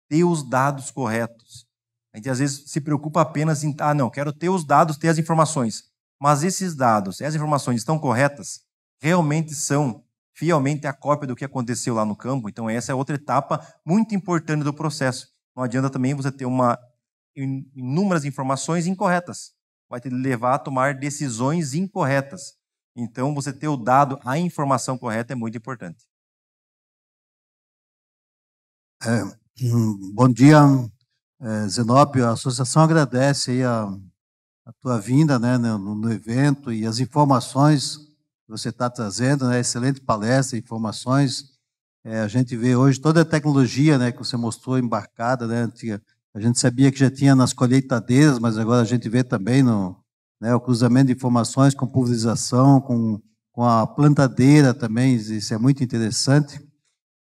ter os dados corretos. A gente às vezes se preocupa apenas em, ah, não, quero ter os dados, ter as informações. Mas esses dados, essas informações estão corretas? Realmente são fielmente a cópia do que aconteceu lá no campo? Então, essa é outra etapa muito importante do processo. Não adianta também você ter uma inúmeras informações incorretas. Vai te levar a tomar decisões incorretas. Então, você ter o dado, a informação correta é muito importante. É, hum, bom dia, é, Zenópio. A associação agradece a, a, tua vinda né, no, no, evento e as informações que você está trazendo, né, excelente palestra, informações. É, a gente vê hoje toda a tecnologia né, que você mostrou embarcada, né, a gente sabia que já tinha nas colheitadeiras, mas agora a gente vê também no, né, o cruzamento de informações com pulverização, com, com a plantadeira também, isso é muito interessante.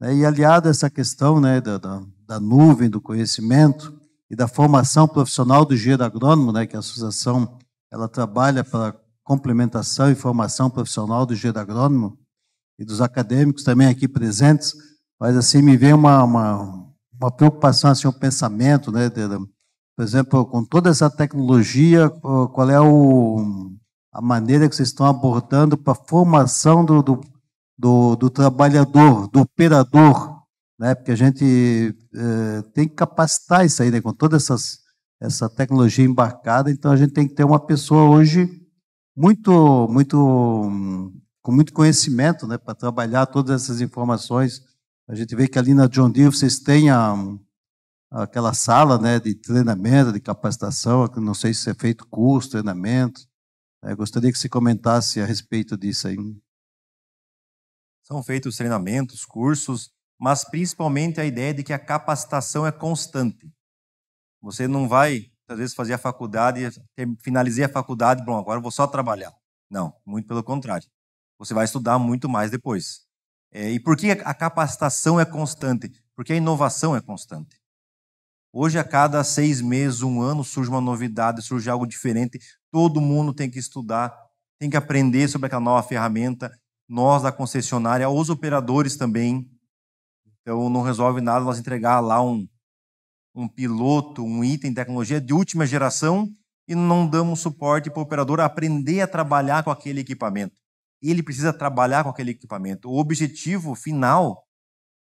Né, e aliado a essa questão né, da, da, da, nuvem, do conhecimento e da formação profissional do engenheiro agrônomo, né, que a associação ela trabalha para complementação e formação profissional do engenheiro agrônomo e dos acadêmicos também aqui presentes, mas assim me vem uma, uma, uma preocupação, assim, um pensamento né, de, por exemplo, com toda essa tecnologia, qual é o, a maneira que vocês estão abordando para a formação do, do, do, do, trabalhador, do operador? Né? Porque a gente é, tem que capacitar isso aí, né? com toda essas, essa tecnologia embarcada. Então, a gente tem que ter uma pessoa hoje muito, muito com muito conhecimento né, para trabalhar todas essas informações. A gente vê que ali na John Deere vocês têm a, aquela sala né, de treinamento, de capacitação, não sei se é feito curso, treinamento. Né, gostaria que se comentasse a respeito disso aí. São feitos treinamentos, cursos, mas principalmente a ideia de que a capacitação é constante. Você não vai, às vezes, fazer a faculdade, finalizei a faculdade, bom, agora vou só trabalhar. Não, muito pelo contrário. Você vai estudar muito mais depois. É, e por que a capacitação é constante? Porque a inovação é constante. Hoje, a cada seis meses, um ano, surge uma novidade, surge algo diferente. Todo mundo tem que estudar, tem que aprender sobre aquela nova ferramenta. Nós, da concessionária, os operadores também. Então, não resolve nada nós entregar lá um, um piloto, um item de tecnologia de última geração e não damos suporte para o operador aprender a trabalhar com aquele equipamento. Ele precisa trabalhar com aquele equipamento. O objetivo final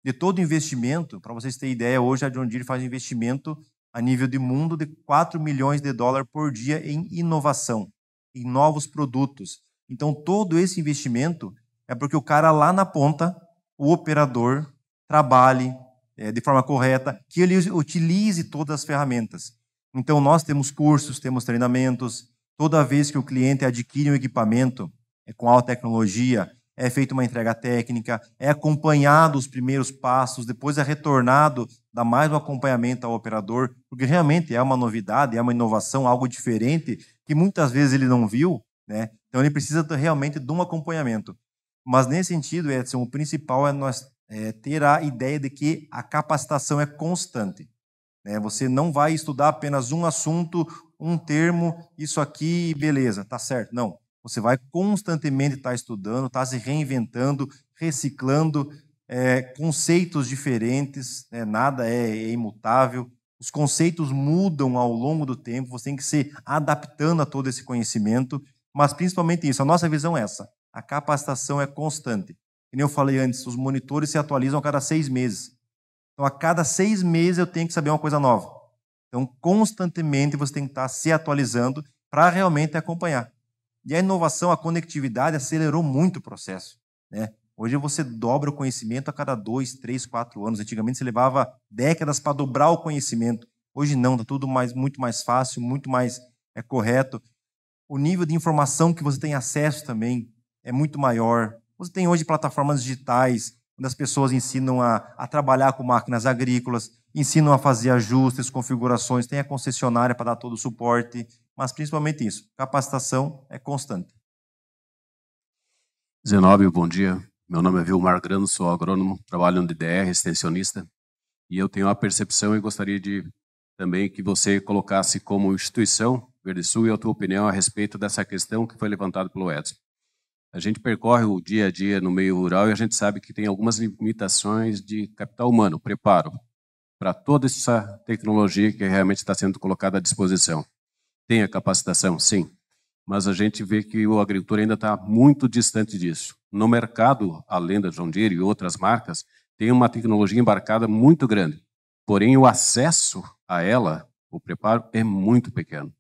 de todo investimento, para vocês terem ideia, hoje a John Deere faz investimento a nível de mundo de 4 milhões de dólares por dia em inovação, em novos produtos. Então, todo esse investimento é porque o cara lá na ponta, o operador, trabalhe é, de forma correta, que ele utilize todas as ferramentas. Então, nós temos cursos, temos treinamentos. Toda vez que o cliente adquire um equipamento é, com alta tecnologia, é feita uma entrega técnica, é acompanhado os primeiros passos, depois é retornado, dá mais um acompanhamento ao operador, porque realmente é uma novidade, é uma inovação, algo diferente que muitas vezes ele não viu, né? Então ele precisa realmente de um acompanhamento. Mas nesse sentido, Edson, o principal é nós é, ter a ideia de que a capacitação é constante. Né? Você não vai estudar apenas um assunto, um termo, isso aqui, beleza, tá certo. Não. Você vai constantemente estar tá estudando, estar tá se reinventando, reciclando é, conceitos diferentes, né, nada é, é imutável. Os conceitos mudam ao longo do tempo, você tem que se adaptando a todo esse conhecimento, mas principalmente isso, a nossa visão é essa. A capacitação é constante. Como eu falei antes, os monitores se atualizam a cada seis meses. Então, a cada seis meses eu tenho que saber uma coisa nova. Então, constantemente você tem que estar tá se atualizando para realmente acompanhar. E a inovação, a conectividade acelerou muito o processo. Né? Hoje você dobra o conhecimento a cada dois, três, quatro anos. Antigamente você levava décadas para dobrar o conhecimento. Hoje não, está tudo mais, muito mais fácil, muito mais é correto. O nível de informação que você tem acesso também é muito maior. Você tem hoje plataformas digitais, onde as pessoas ensinam a, a trabalhar com máquinas agrícolas, ensinam a fazer ajustes, configurações, tem a concessionária para dar todo o suporte, mas principalmente isso, capacitação é constante. 19, bom dia. Meu nome é Vilmar Grano, sou agrônomo, trabalho no DDR, extensionista, e eu tenho uma percepção e gostaria de também que você colocasse como instituição Verde Sul e a tua opinião a respeito dessa questão que foi levantada pelo Edson. A gente percorre o dia a dia no meio rural e a gente sabe que tem algumas limitações de capital humano, preparo para toda essa tecnologia que realmente está sendo colocada à disposição tem a capacitação, sim, mas a gente vê que o agricultor ainda está muito distante disso. No mercado, além da John Deere e outras marcas, tem uma tecnologia embarcada muito grande, porém o acesso a ela, o preparo, é muito pequeno.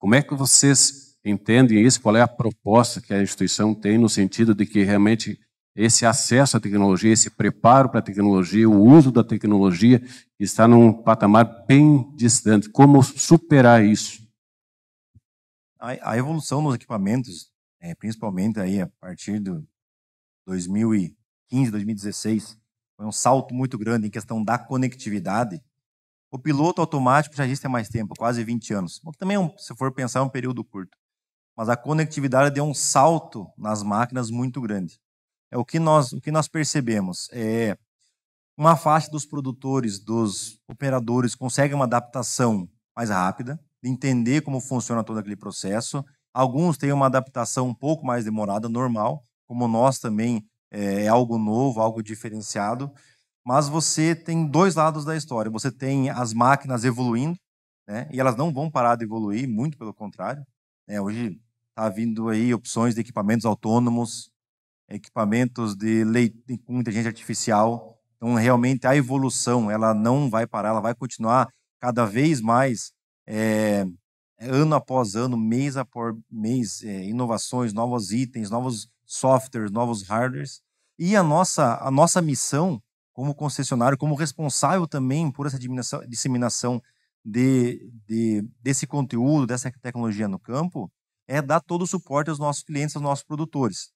Como é que vocês entendem isso? Qual é a proposta que a instituição tem no sentido de que realmente esse acesso à tecnologia, esse preparo para a tecnologia, o uso da tecnologia está num patamar bem distante. Como superar isso? a, a evolução nos equipamentos, é, principalmente aí a partir de 2015, 2016, foi um salto muito grande em questão da conectividade. O piloto automático já existe há mais tempo, quase 20 anos. Bom, também, é se for pensar, é um período curto. Mas a conectividade deu um salto nas máquinas muito grande. É o que nós, o que nós percebemos é uma faixa dos produtores, dos operadores consegue uma adaptação mais rápida de entender como funciona todo aquele processo. Alguns têm uma adaptação um pouco mais demorada, normal, como nós também é, é algo novo, algo diferenciado. Mas você tem dois lados da história. Você tem as máquinas evoluindo, né? E elas não vão parar de evoluir, muito pelo contrário. É, hoje está vindo aí opções de equipamentos autônomos, equipamentos de lei com inteligência artificial. Então, realmente a evolução ela não vai parar, ela vai continuar cada vez mais é, ano após ano, mês após mês, é, inovações, novos itens, novos softwares, novos hardwares. E a nossa, a nossa missão como concessionário, como responsável também por essa disseminação de, de, desse conteúdo, dessa tecnologia no campo, é dar todo o suporte aos nossos clientes, aos nossos produtores.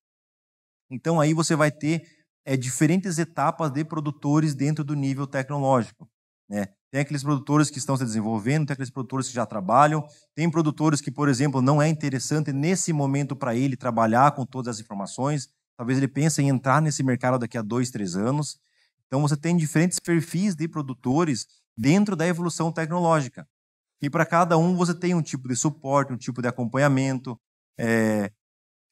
Então aí você vai ter é, diferentes etapas de produtores dentro do nível tecnológico. Né? tem aqueles produtores que estão se desenvolvendo, tem aqueles produtores que já trabalham, tem produtores que, por exemplo, não é interessante nesse momento para ele trabalhar com todas as informações, talvez ele pense em entrar nesse mercado daqui a dois, três anos. Então, você tem diferentes perfis de produtores dentro da evolução tecnológica. E para cada um, você tem um tipo de suporte, um tipo de acompanhamento. É,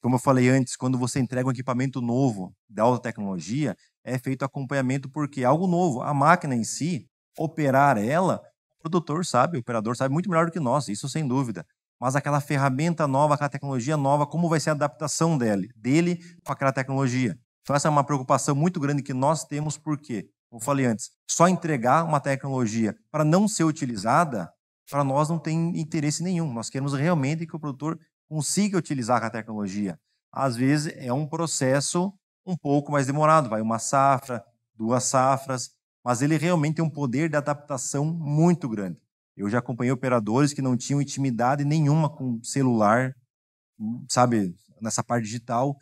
como eu falei antes, quando você entrega um equipamento novo da alta tecnologia, é feito acompanhamento porque é algo novo. A máquina em si, operar ela, o produtor sabe, o operador sabe muito melhor do que nós, isso sem dúvida. Mas aquela ferramenta nova, aquela tecnologia nova, como vai ser a adaptação dele, dele com aquela tecnologia? Então, essa é uma preocupação muito grande que nós temos, porque, como falei antes, só entregar uma tecnologia para não ser utilizada, para nós não tem interesse nenhum. Nós queremos realmente que o produtor consiga utilizar a tecnologia. Às vezes, é um processo um pouco mais demorado, vai uma safra, duas safras, mas ele realmente tem um poder de adaptação muito grande. Eu já acompanhei operadores que não tinham intimidade nenhuma com celular, sabe, nessa parte digital.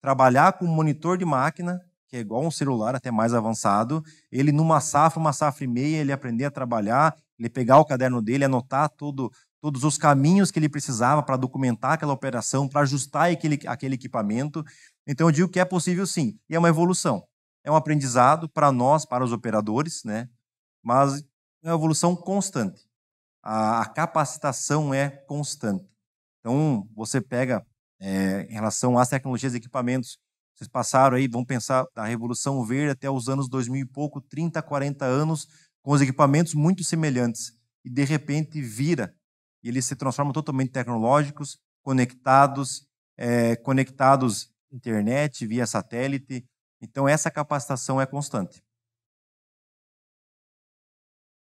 Trabalhar com um monitor de máquina, que é igual um celular, até mais avançado, ele numa safra, uma safra e meia, ele aprender a trabalhar, ele pegar o caderno dele, anotar todos os caminhos que ele precisava para documentar aquela operação, para ajustar aquele, aquele equipamento. Então, eu digo que é possível sim, e é uma evolução é um aprendizado para nós, para os operadores, né? mas é uma evolução constante. A, a capacitação é constante. Então, você pega é, em relação às tecnologias e equipamentos, vocês passaram aí, vão pensar da Revolução Verde até os anos 2000 e pouco, 30, 40 anos, com os equipamentos muito semelhantes. E, de repente, vira. E eles se transformam totalmente tecnológicos, conectados, é, conectados internet, via satélite, então, essa capacitação é constante.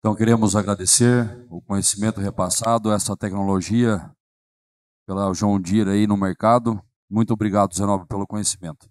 Então, queremos agradecer o conhecimento repassado, essa tecnologia pela João Dira aí no mercado. Muito obrigado, Zenob, pelo conhecimento.